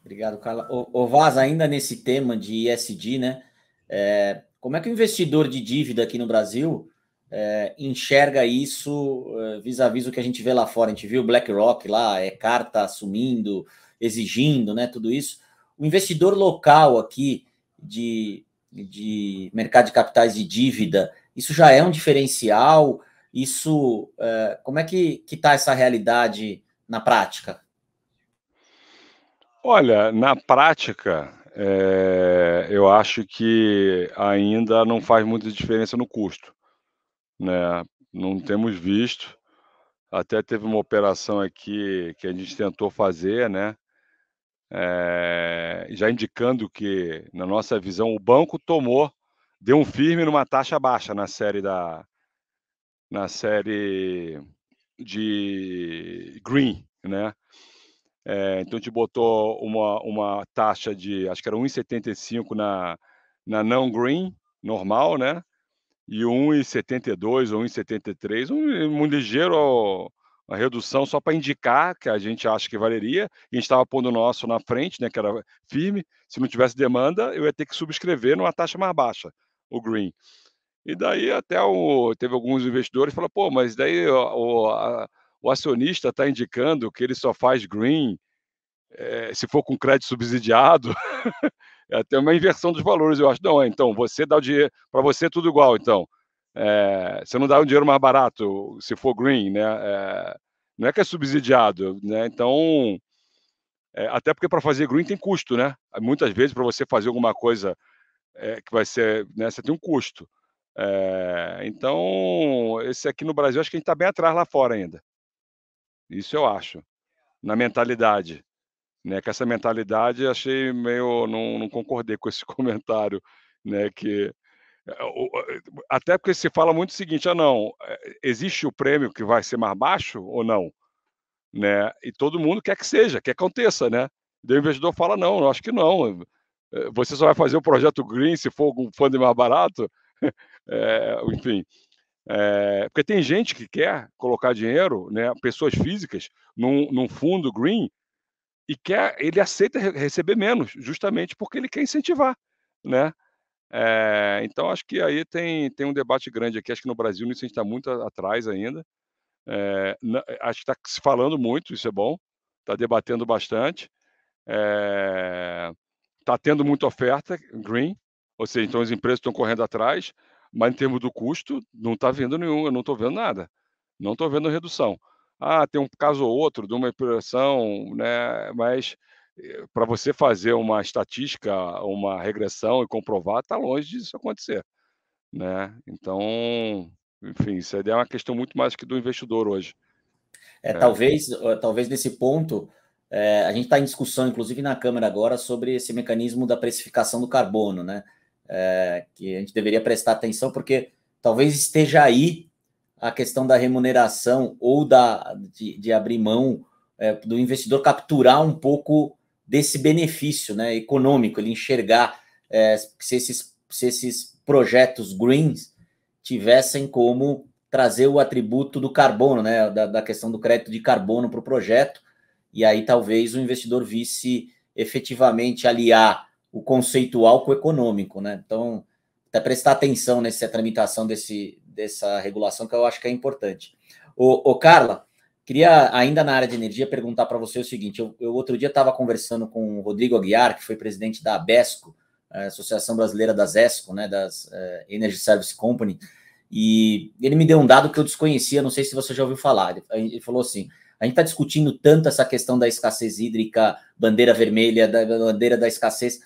A: Obrigado, Carla. O, o Vaz, ainda nesse tema de ISD, né? É, como é que o investidor de dívida aqui no Brasil é, enxerga isso é, vis-à-vis -vis o que a gente vê lá fora? A gente viu BlackRock lá, é carta assumindo, exigindo, né? Tudo isso o investidor local aqui de, de mercado de capitais de dívida, isso já é um diferencial? Isso, é, como é que está essa realidade na prática?
C: Olha, na prática, é, eu acho que ainda não faz muita diferença no custo. Né? Não temos visto. Até teve uma operação aqui que a gente tentou fazer, né? é, já indicando que, na nossa visão, o banco tomou, deu um firme numa taxa baixa na série da na série de green, né? É, então, te botou uma, uma taxa de, acho que era 1,75 na, na não green, normal, né? E 1,72 ou 1,73, um, um ligeiro uma redução só para indicar que a gente acha que valeria, e a gente estava pondo o nosso na frente, né, que era firme. Se não tivesse demanda, eu ia ter que subscrever numa taxa mais baixa, o green. E daí até o, teve alguns investidores que falaram, pô, mas daí o, a, o acionista está indicando que ele só faz green é, se for com crédito subsidiado. é até uma inversão dos valores, eu acho. Não, é, então, você dá o dinheiro, para você é tudo igual, então. É, você não dá um dinheiro mais barato se for green, né? É, não é que é subsidiado, né? Então, é, até porque para fazer green tem custo, né? Muitas vezes para você fazer alguma coisa é, que vai ser, né? Você tem um custo. É, então, esse aqui no Brasil acho que a gente está bem atrás lá fora ainda. Isso eu acho, na mentalidade. Né, que essa mentalidade achei meio não, não concordei com esse comentário né que é, até porque se fala muito o seguinte: ah, não, é, existe o prêmio que vai ser mais baixo ou não? Né? E todo mundo quer que seja, quer que aconteça, né? E o investidor fala: não, acho que não. É, você só vai fazer o projeto green se for um fundo mais barato? É, enfim. É, porque tem gente que quer colocar dinheiro, né, pessoas físicas, num, num fundo green e quer, ele aceita receber menos, justamente porque ele quer incentivar, né? É, então, acho que aí tem, tem um debate grande aqui. Acho que no Brasil nisso a gente está muito atrás ainda. É, na- eh, acho que está se falando muito, isso é bom. Está debatendo bastante. Está tendo muita oferta, green. Ou seja, então as empresas estão correndo atrás. Mas em termos do custo, não está vendo nenhum. Eu não estou vendo nada. Não estou vendo redução. Ah, tem um caso ou outro de uma operação, né? mas eh, para você fazer uma estatística, uma regressão e comprovar, está longe disso acontecer. Né? Então, enfim, isso é uma questão muito mais que do investidor hoje. É, é. Talvez,
A: eh, talvez nesse ponto, é, a gente está em discussão, inclusive na Câmara agora, sobre esse mecanismo da precificação do carbono, né? É, que a gente deveria prestar atenção, porque talvez esteja aí a questão da remuneração ou da, de, de abrir mão do investidor capturar um pouco desse benefício né, econômico, ele enxergar é, se, esses, se esses projetos greens tivessem como trazer o atributo do carbono, né, da, da questão do crédito de carbono para o projeto, e aí talvez o investidor visse efetivamente aliar o conceitual com o econômico. Né? Então, até prestar atenção nessa tramitação desse, dessa regulação, que eu acho que é importante. O, Carla, Queria, ainda na área de energia, perguntar para você o seguinte: eu, eu outro dia estava conversando com o Rodrigo Aguiar, que foi presidente da ABESCO, é, Associação Brasileira das ESCO, né, das uh, Energy Service Company, e ele me deu um dado que eu desconhecia, não sei se você já ouviu falar. Ele, ele falou assim: a gente está discutindo tanto essa questão da escassez hídrica, bandeira vermelha, da bandeira da escassez,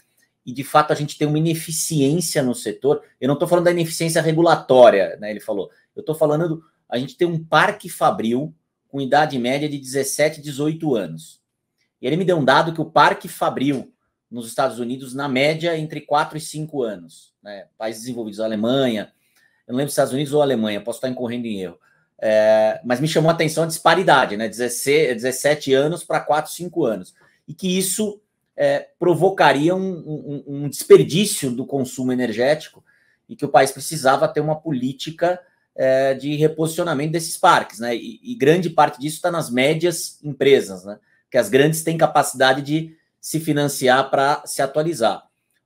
A: e de fato a gente tem uma ineficiência no setor. Eu não estou falando da ineficiência regulatória, né? Ele falou. Eu estou falando a gente tem um parque fabril com idade média de 17, 18 anos. E ele me deu um dado que o parque fabril nos Estados Unidos, na média, é entre 4 e 5 anos. Né? Países desenvolvidos, Alemanha, eu não lembro se Estados Unidos ou Alemanha, posso estar incorrendo em erro. É, mas me chamou a atenção a disparidade, né? 17, 17 anos para 4, 5 anos. E que isso é, provocaria um, um, um desperdício do consumo energético e que o país precisava ter uma política é, de reposicionamento desses parques, né? E, e grande parte disso está nas médias empresas, né? Que as grandes têm capacidade de se financiar para se atualizar.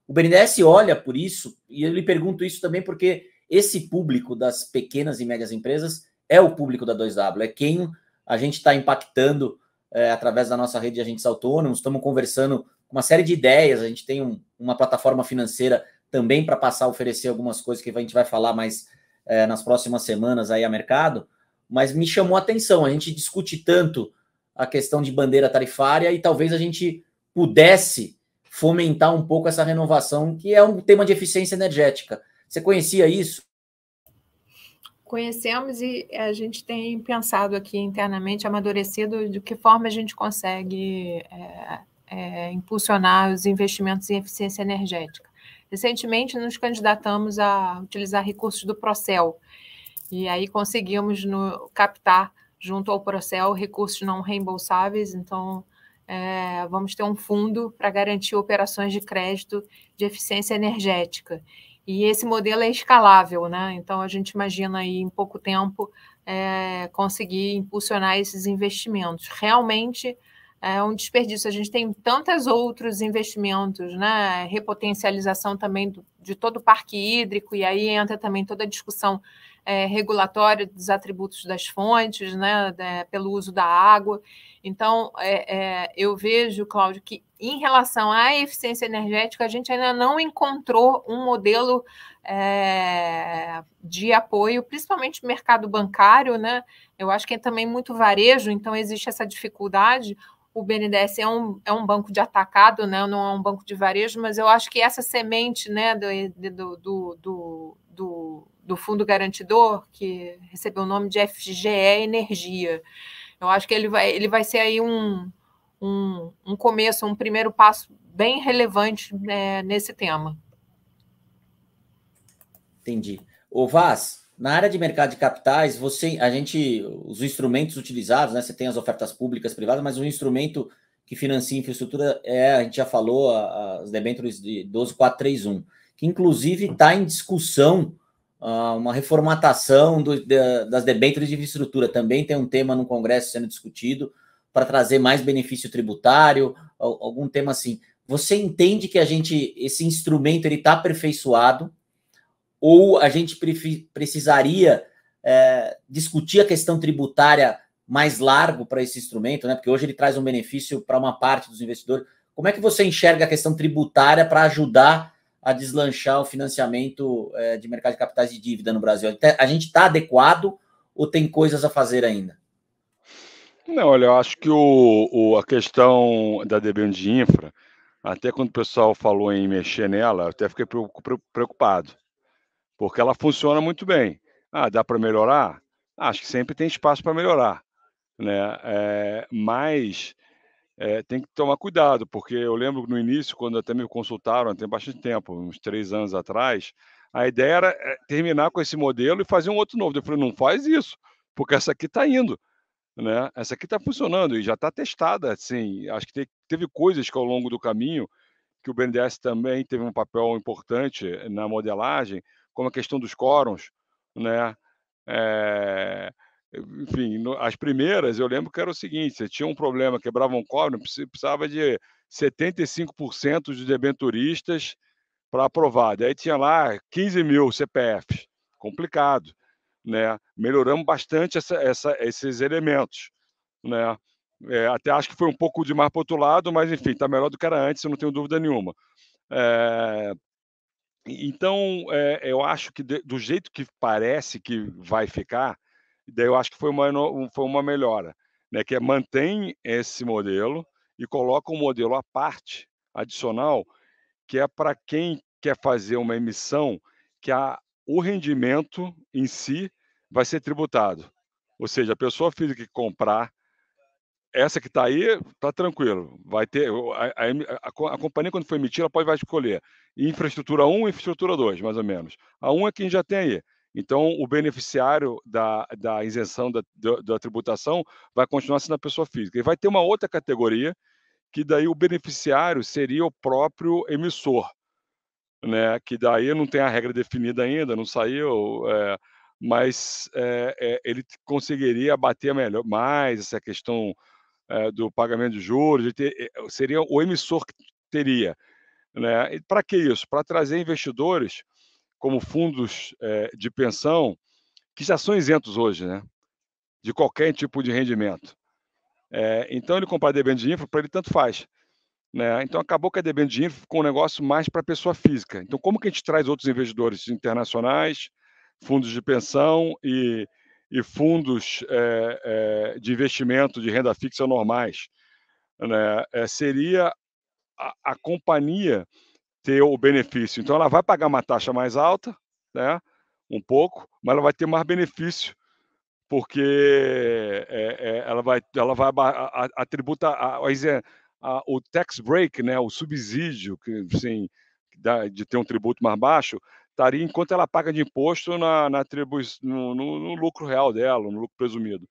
A: O BNDES olha por isso, e eu lhe pergunto isso também porque esse público das pequenas e médias empresas é o público da 2W, é quem a gente está impactando é, através da nossa rede de agentes autônomos, estamos conversando com uma série de ideias, a gente tem um, uma plataforma financeira também para passar a oferecer algumas coisas que a gente vai falar mais é, nas próximas semanas aí a mercado, mas me chamou a atenção. A gente discute tanto a questão de bandeira tarifária e talvez a gente pudesse fomentar um pouco essa renovação, que é um tema de eficiência energética. Você conhecia isso?
B: Conhecemos e a gente tem pensado aqui internamente, amadurecido, de que forma a gente consegue é, é, impulsionar os investimentos em eficiência energética. Recentemente nos candidatamos a utilizar recursos do Procel e aí conseguimos no, captar junto ao Procel recursos não reembolsáveis, então é, vamos ter um fundo para garantir operações de crédito de eficiência energética. E esse modelo é escalável, né? Então a gente imagina aí em pouco tempo é, conseguir impulsionar esses investimentos. Realmente é um desperdício. A gente tem tantos outros investimentos, né? Repotencialização também do, de todo o parque hídrico, e aí entra também toda a discussão é, regulatória dos atributos das fontes, né? pelo uso da água. Então, é, é, eu vejo, Cláudio, que em relação à eficiência energética, a gente ainda não encontrou um modelo é, de apoio, principalmente mercado bancário, né? Eu acho que é também muito varejo, então existe essa dificuldade, o BNDES é um, é um banco de atacado, né? não é um banco de varejo, mas eu acho que essa semente né, do, do, do, do, do fundo garantidor, que recebeu o nome de FGE Energia, eu acho que ele vai, ele vai ser aí um, um, um começo, um primeiro passo bem relevante né, nesse tema.
A: Entendi. O Vaz, na área de mercado de capitais, você, a gente, os instrumentos utilizados, né? Você tem as ofertas públicas, privadas, mas um instrumento que financia infraestrutura é, a gente já falou, as debêntures de 12431, que inclusive está em discussão ah, uma reformatação do, das debêntures de infraestrutura. Também tem um tema no Congresso sendo discutido para trazer mais benefício tributário, algum tema assim. Você entende que a gente, esse instrumento, ele está aperfeiçoado, ou a gente precisaria é, discutir a questão tributária mais largo para esse instrumento, né? Porque hoje ele traz um benefício para uma parte dos investidores. Como é que você enxerga a questão tributária para ajudar a deslanchar o financiamento é, de mercado de capitais de dívida no Brasil? A gente está adequado ou tem coisas a fazer ainda?
C: Não, olha, eu acho que o, o a questão da debênture de infra, até quando o pessoal falou em mexer nela, eu até fiquei preocupado porque ela funciona muito bem. Ah, dá para melhorar? Acho que sempre tem espaço para melhorar, né? É, mas é, tem que tomar cuidado, porque eu lembro no início, quando até me consultaram, tem bastante tempo, uns três anos atrás, a ideia era eh, terminar com esse modelo e fazer um outro novo. Eu falei, não faz isso, porque essa aqui está indo, né? Essa aqui está funcionando e já está testada, assim. Acho que teve coisas que ao longo do caminho que o BNDES também teve um papel importante na modelagem, como a questão dos quórums, né? É, enfim, no, as primeiras eu lembro que era o seguinte: você tinha um problema, quebrava um quórum, precisava de 75% dos debenturistas para aprovar. Daí tinha lá 15 mil CPFs. Complicado. Né? Melhoramos bastante essa, essa, esses elementos. Né? É, até acho que foi um pouco demais para o outro lado, mas enfim, está melhor do que era antes, eu não tenho dúvida nenhuma. É, então, é, eu acho que de, do jeito que parece que vai ficar, daí eu acho que foi uma, foi uma melhora, né? que é mantém esse modelo e coloca um modelo à parte, adicional, que é para quem quer fazer uma emissão que a, o rendimento em si vai ser tributado. Ou seja, a pessoa física que comprar essa que está aí, está tranquilo. Vai ter. A, a, a, companhia, quando for emitida, ela pode vai escolher infraestrutura 1 e infraestrutura 2, mais ou menos. A 1 é quem já tem aí. Então, o beneficiário da, da isenção da, da, da tributação vai continuar sendo a pessoa física. E vai ter uma outra categoria, que daí o beneficiário seria o próprio emissor, né? que daí não tem a regra definida ainda, não saiu, é, mas é, é, ele conseguiria bater melhor, mais essa questão é, do pagamento de juros, ter, eh, seria o emissor que teria. Né? Para que isso? Para trazer investidores como fundos é, de pensão que já são isentos hoje, né? De qualquer tipo de rendimento. É, então ele comprar debênture de infra, para ele tanto faz. Né? Então acabou que a debênture de infra ficou um negócio mais para pessoa física. Então como que a gente traz outros investidores internacionais, fundos de pensão e e fundos é, é, de investimento de renda fixa normais. Né? É, seria a, a, companhia ter o benefício. Então, ela vai pagar uma taxa mais alta, né? um pouco, mas ela vai ter mais benefício, porque é, é, ela vai, ela vai atributa a, a a, o tax break, né? o subsídio que, sim de ter um tributo mais baixo, estaria enquanto ela paga de imposto na, na tribu, no, no, no, lucro real dela, no lucro presumido.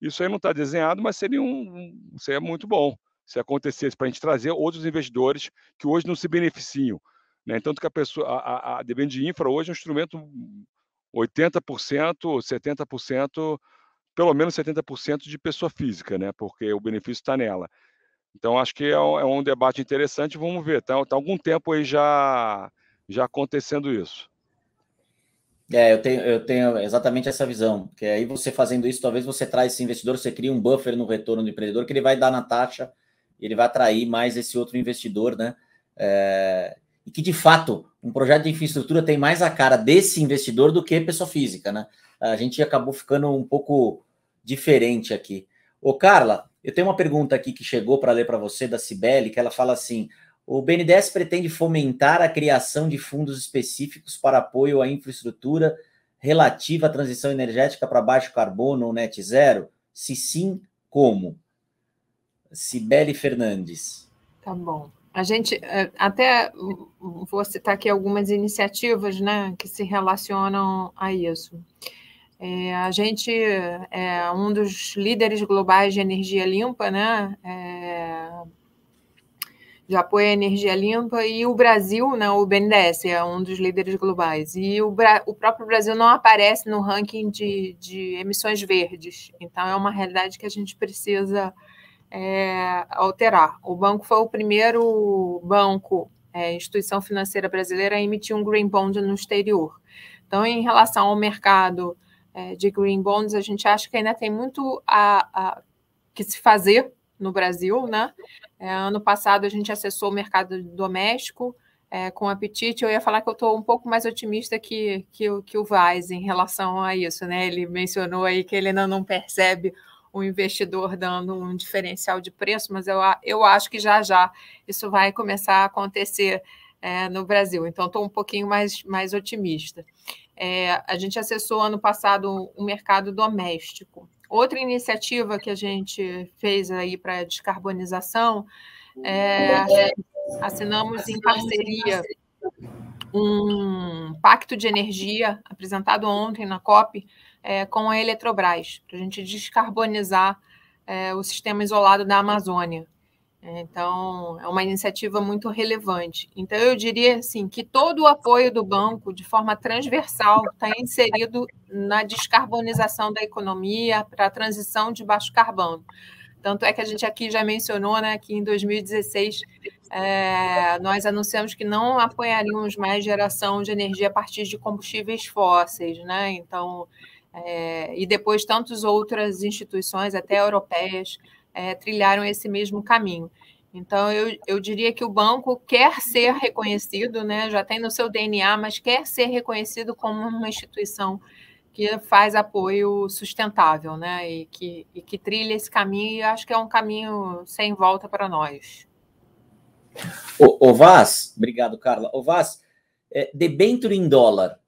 C: Isso aí não está desenhado, mas seria, um, seria muito bom se acontecesse para a gente trazer outros investidores que hoje não se beneficiam. Né? Tanto que a pessoa, a, a, a de infra hoje é um instrumento 80%, 70%, pelo menos 70% de pessoa física, né? porque o benefício está nela. Então, acho que é um, é um, debate interessante, vamos ver. Está tá algum tempo aí já já
A: acontecendo isso. É, eu tenho, eu tenho exatamente essa visão, que é aí você fazendo isso, talvez você traz esse investidor, você cria um buffer no retorno do empreendedor que ele vai dar na taxa, ele vai atrair mais esse outro investidor, né? É, e que de fato um projeto de infraestrutura tem mais a cara desse investidor do que pessoa física, né? A gente acabou ficando um pouco diferente aqui. Ô, Carla, eu tenho uma pergunta aqui que chegou para ler para você da Cibele, que ela fala assim: o BNDES pretende fomentar a criação de fundos específicos para apoio à infraestrutura relativa à transição energética para baixo carbono ou net zero? Se sim, como? Cibele Fernandes.
B: Tá bom. A gente é, até vou citar aqui algumas iniciativas né, que se relacionam a isso. É, a gente é um dos líderes globais de energia limpa, né? É, de apoio à energia limpa, e o Brasil, né, o BNDES, é um dos líderes globais. E o, Bra o próprio Brasil não aparece no ranking de, de emissões verdes. Então, é uma realidade que a gente precisa é, alterar. O banco foi o primeiro banco, é, instituição financeira brasileira, a emitir um green bond no exterior. Então, em relação ao mercado é, de green bonds, a gente acha que ainda tem muito a, a que se fazer no Brasil, né? É, ano passado a gente acessou o mercado doméstico é, com apetite. Eu ia falar que eu estou um pouco mais otimista que, que, que o Vaz em relação a isso, né? Ele mencionou aí que ele ainda não percebe o investidor dando um diferencial de preço, mas eu, eu acho que já já isso vai começar a acontecer é, no Brasil. Então, estou um pouquinho mais, mais otimista. É, a gente acessou ano passado o um mercado doméstico. Outra iniciativa que a gente fez aí para descarbonização é, assinamos em parceria um pacto de energia apresentado ontem na COP é, com a Eletrobras, para a gente descarbonizar é, o sistema isolado da Amazônia. Então, é uma iniciativa muito relevante. Então, eu diria assim que todo o apoio do banco, de forma transversal, está inserido na descarbonização da economia para a transição de baixo carbono. Tanto é que a gente aqui já mencionou né, que em 2016 é, eh, nós anunciamos que não apoiaríamos mais geração de energia a partir de combustíveis fósseis. Né? Então, é, e depois tantas outras instituições, até europeias, é, trilharam esse mesmo caminho. Então, eu, eu diria que o banco quer ser reconhecido, né, já tem no seu DNA, mas quer ser reconhecido como uma instituição que faz apoio sustentável, né? E que, e que trilha esse caminho, e acho que é um caminho sem volta para nós.
A: O, o Vaz, obrigado, Carla. O Vaz, é, debênture em dólar,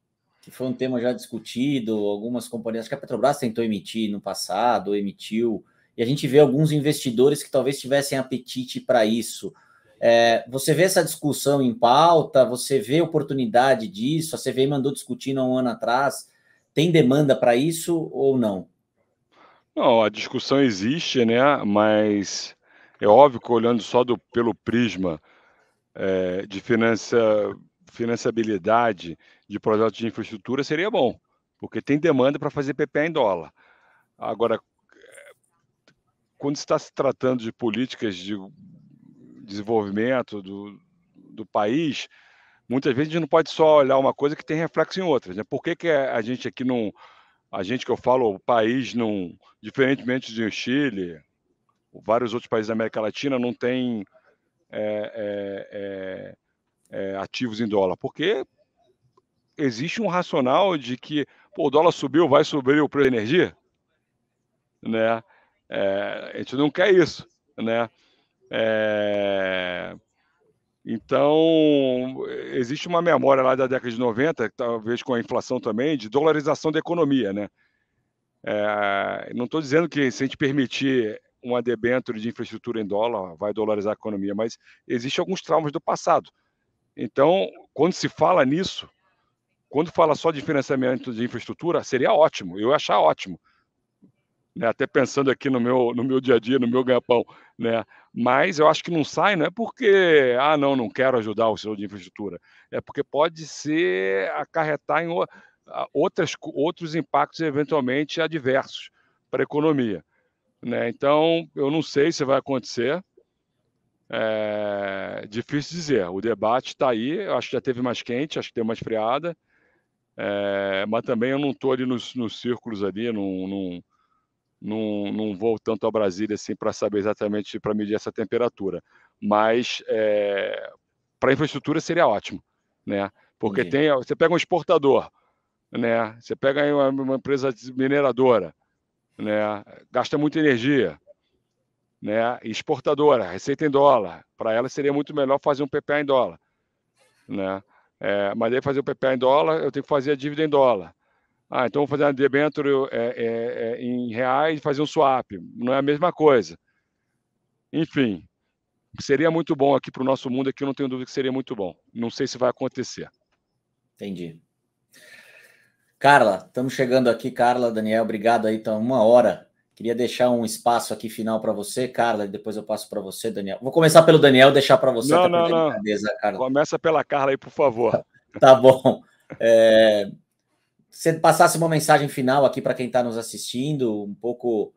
A: que foi um tema já discutido, algumas companhias, acho que a Petrobras tentou emitir no passado, emitiu e a gente vê alguns investidores que talvez tivessem apetite para isso. É, você vê essa discussão em pauta, você vê oportunidade disso, a CVM mandou discutindo há um ano atrás, tem demanda para isso ou não?
C: Não, a discussão existe, né? Mas é óbvio que olhando só do, pelo prisma é, de finança, financiabilidade de projetos de infraestrutura seria bom, porque tem demanda para fazer PPA em dólar. Agora, quando está se tratando de políticas de desenvolvimento do, do país, muitas vezes a gente não pode só olhar uma coisa que tem reflexo em outras. Né? Por que, que a gente aqui não. A gente que eu falo, o país não. Diferentemente do Chile, vários outros países da América Latina, não tem é, é, é, é, ativos em dólar. Porque existe um racional de que pô, o dólar subiu, vai subir o preço da energia. Né? É, a gente não quer isso, né? É... Então, existe uma memória lá da década de 90, talvez com a inflação também, de dolarização da economia, né? É, não estou dizendo que se a gente permitir um adebento de infraestrutura em dólar, vai dolarizar a economia, mas existe alguns traumas do passado. Então, quando se fala nisso, quando fala só de financiamento de infraestrutura, seria ótimo, eu ia achar ótimo né? até pensando aqui no meu, no meu dia a dia, no meu ganha-pão. Né? Mas eu acho que não sai, não é porque, ah, não, não quero ajudar o setor de infraestrutura. É porque pode ser acarretar em outras, outros impactos eventualmente adversos para a economia. Né? Então, eu não sei se vai acontecer. É difícil dizer. O debate está aí. Eu acho que já teve mais quente, acho que tem mais freada É, mas também eu não estou ali nos, nos, círculos ali, não, não, não, não vou tanto a Brasília assim para saber exatamente para medir essa temperatura, mas é, para infraestrutura seria ótimo, né? Porque tem, você pega um exportador, né? Você pega uma, uma empresa mineradora, né? Gasta muita energia, né? Exportadora, receita em dólar, para ela seria muito melhor fazer um PPA em dólar, né? É, mas aí fazer o PPA em dólar, eu tenho que fazer a dívida em dólar. Ah, então vou fazer uma debênture é, é, em reais e fazer um swap. Não é a mesma coisa. Enfim, seria muito bom aqui para o nosso mundo, aqui eu não tenho dúvida que seria muito bom. Não
A: sei se vai acontecer. Entendi. Carla, estamos chegando aqui, Carla, Daniel, obrigado aí, Está uma hora. Queria deixar um espaço aqui final para você, Carla, e depois eu passo para você, Daniel. Vou começar pelo Daniel, deixar para você. Não, não, não. Começa pela Carla aí, por favor. tá bom. É, você passasse uma mensagem final aqui para quem está nos assistindo, um pouco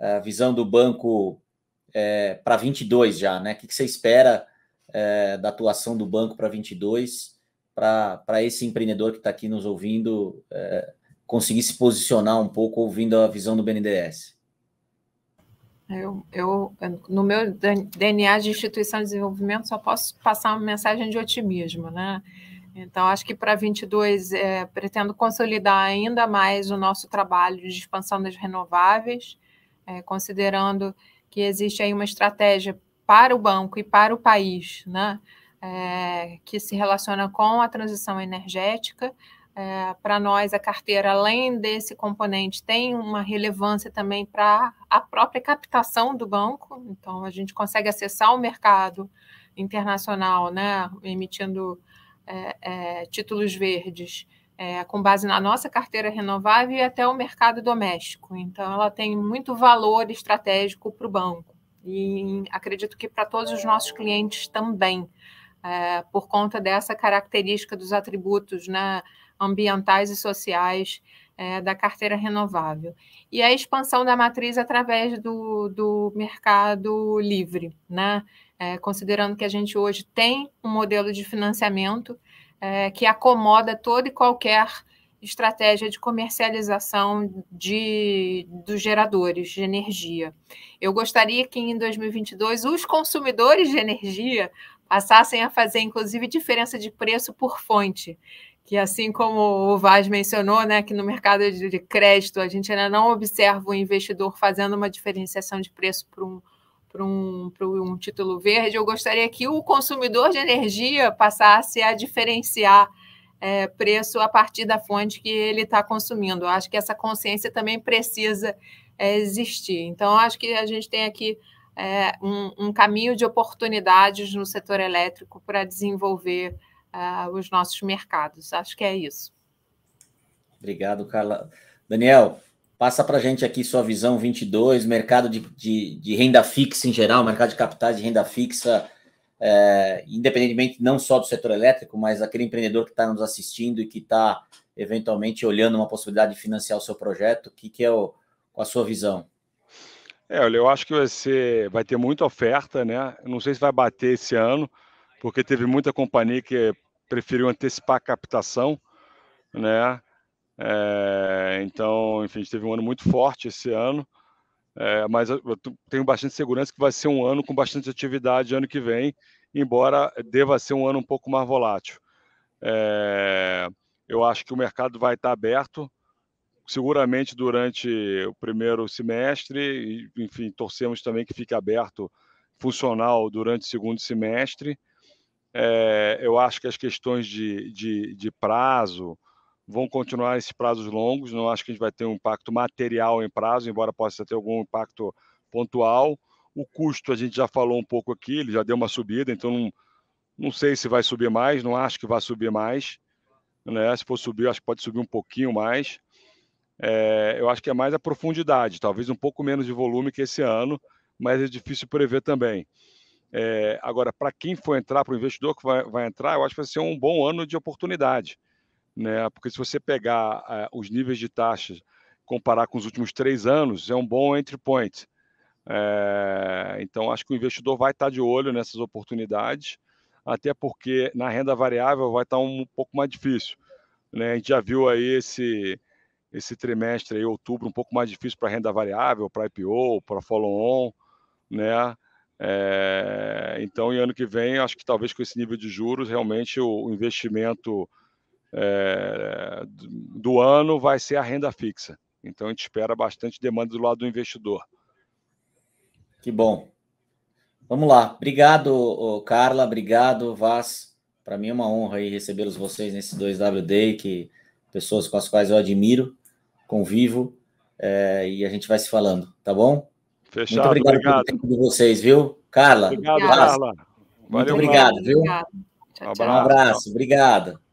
A: a eh, visão do banco é, para 22 já, né? O que, que você espera é, da atuação do banco para 22 para esse empreendedor que está aqui nos ouvindo é, conseguir se posicionar um pouco ouvindo a visão do BNDES?
B: Eu, eu, no meu DNA de instituição de desenvolvimento, só posso passar uma mensagem de otimismo, né? Então, acho que para 22 é, pretendo consolidar ainda mais o nosso trabalho de expansão das renováveis, é, considerando que existe aí uma estratégia para o banco e para o país, né, é, que se relaciona com a transição energética. É, para nós, a carteira, além desse componente, tem uma relevância também para a própria captação do banco. Então, a gente consegue acessar o mercado internacional, né, emitindo é, é, títulos verdes é, com base na nossa carteira renovável e até o mercado doméstico. Então, ela tem muito valor estratégico para o banco e acredito que para todos os nossos clientes também, é, por conta dessa característica dos atributos né, ambientais e sociais da carteira renovável. E a expansão da matriz através do, do mercado livre, né? é, considerando que a gente hoje tem um modelo de financiamento é, que acomoda toda e qualquer estratégia de comercialização de, dos geradores de energia. Eu gostaria que em 2022 os consumidores de energia passassem a fazer, inclusive, diferença de preço por fonte. Que assim como o Vaz mencionou, né, que no mercado de crédito a gente ainda não observa o investidor fazendo uma diferenciação de preço por um para um, um título verde, eu gostaria que o consumidor de energia passasse a diferenciar é, preço a partir da fonte que ele está consumindo. Eu acho que essa consciência também precisa é, existir. Então, acho que a gente tem aqui é, um, um, caminho de oportunidades no setor elétrico para desenvolver é, os nossos mercados. Acho que é isso.
A: Obrigado, Carla. Daniel, Passa para a gente aqui sua visão 22, mercado de, de, de, renda fixa em geral, mercado de capitais de renda fixa, é, independentemente não só do setor elétrico, mas aquele empreendedor que está nos assistindo e que está eventualmente olhando uma possibilidade de financiar o seu projeto, o que, que é o, a sua visão?
C: É, olha, eu acho que vai, ser, vai ter muita oferta, né? Não sei se vai bater esse ano, porque teve muita companhia que preferiu antecipar a captação, né? É, então, enfim, a gente teve um ano muito forte esse ano, é, mas eu tenho bastante segurança que vai ser um ano com bastante atividade ano que vem, embora deva ser um ano um pouco mais volátil. É, eu acho que o mercado vai estar aberto, seguramente durante o primeiro semestre, e, enfim, torcemos também que fique aberto funcional durante o segundo semestre. É, eu acho que as questões de, de, de prazo, vão continuar esses prazos longos, não acho que a gente vai ter um impacto material em prazo, embora possa ter algum impacto pontual. O custo, a gente já falou um pouco aqui, ele já deu uma subida, então não, não sei se vai subir mais, não acho que vai subir mais. Né? Se for subir, acho que pode subir um pouquinho mais. É, eu acho que é mais a profundidade, talvez um pouco menos de volume que esse ano, mas é difícil prever também. É, agora, para quem for entrar, para o investidor que vai, vai, entrar, eu acho que vai ser um bom ano de oportunidade né? Porque se você pegar uh, os níveis de taxas, comparar com os últimos três anos, é um bom entry point. É, então, acho que o investidor vai estar de olho nessas oportunidades, até porque na renda variável vai estar um pouco mais difícil. Né? A gente já viu aí esse, esse trimestre, aí, outubro, um pouco mais difícil para renda variável, para IPO, para follow-on. Né? É, então, em ano que vem, acho que talvez com esse nível de juros, realmente o, o investimento é, do ano vai ser a renda fixa.
A: Então a gente espera bastante demanda do lado do investidor. Que bom. Vamos lá. Obrigado, Carla. Obrigado, Vaz. Para mim é uma honra aí recebê-los vocês nesse 2W Day, que pessoas com as quais eu admiro, convivo, é, e a gente vai se falando, tá bom? Fechado. Muito obrigado, obrigado. pelo tempo de vocês, viu? Carla. Obrigado, Vaz. Carla. Valeu, Muito obrigado, Valeu. viu? Obrigado. Tchau, tchau. Um abraço. Tchau. Obrigado.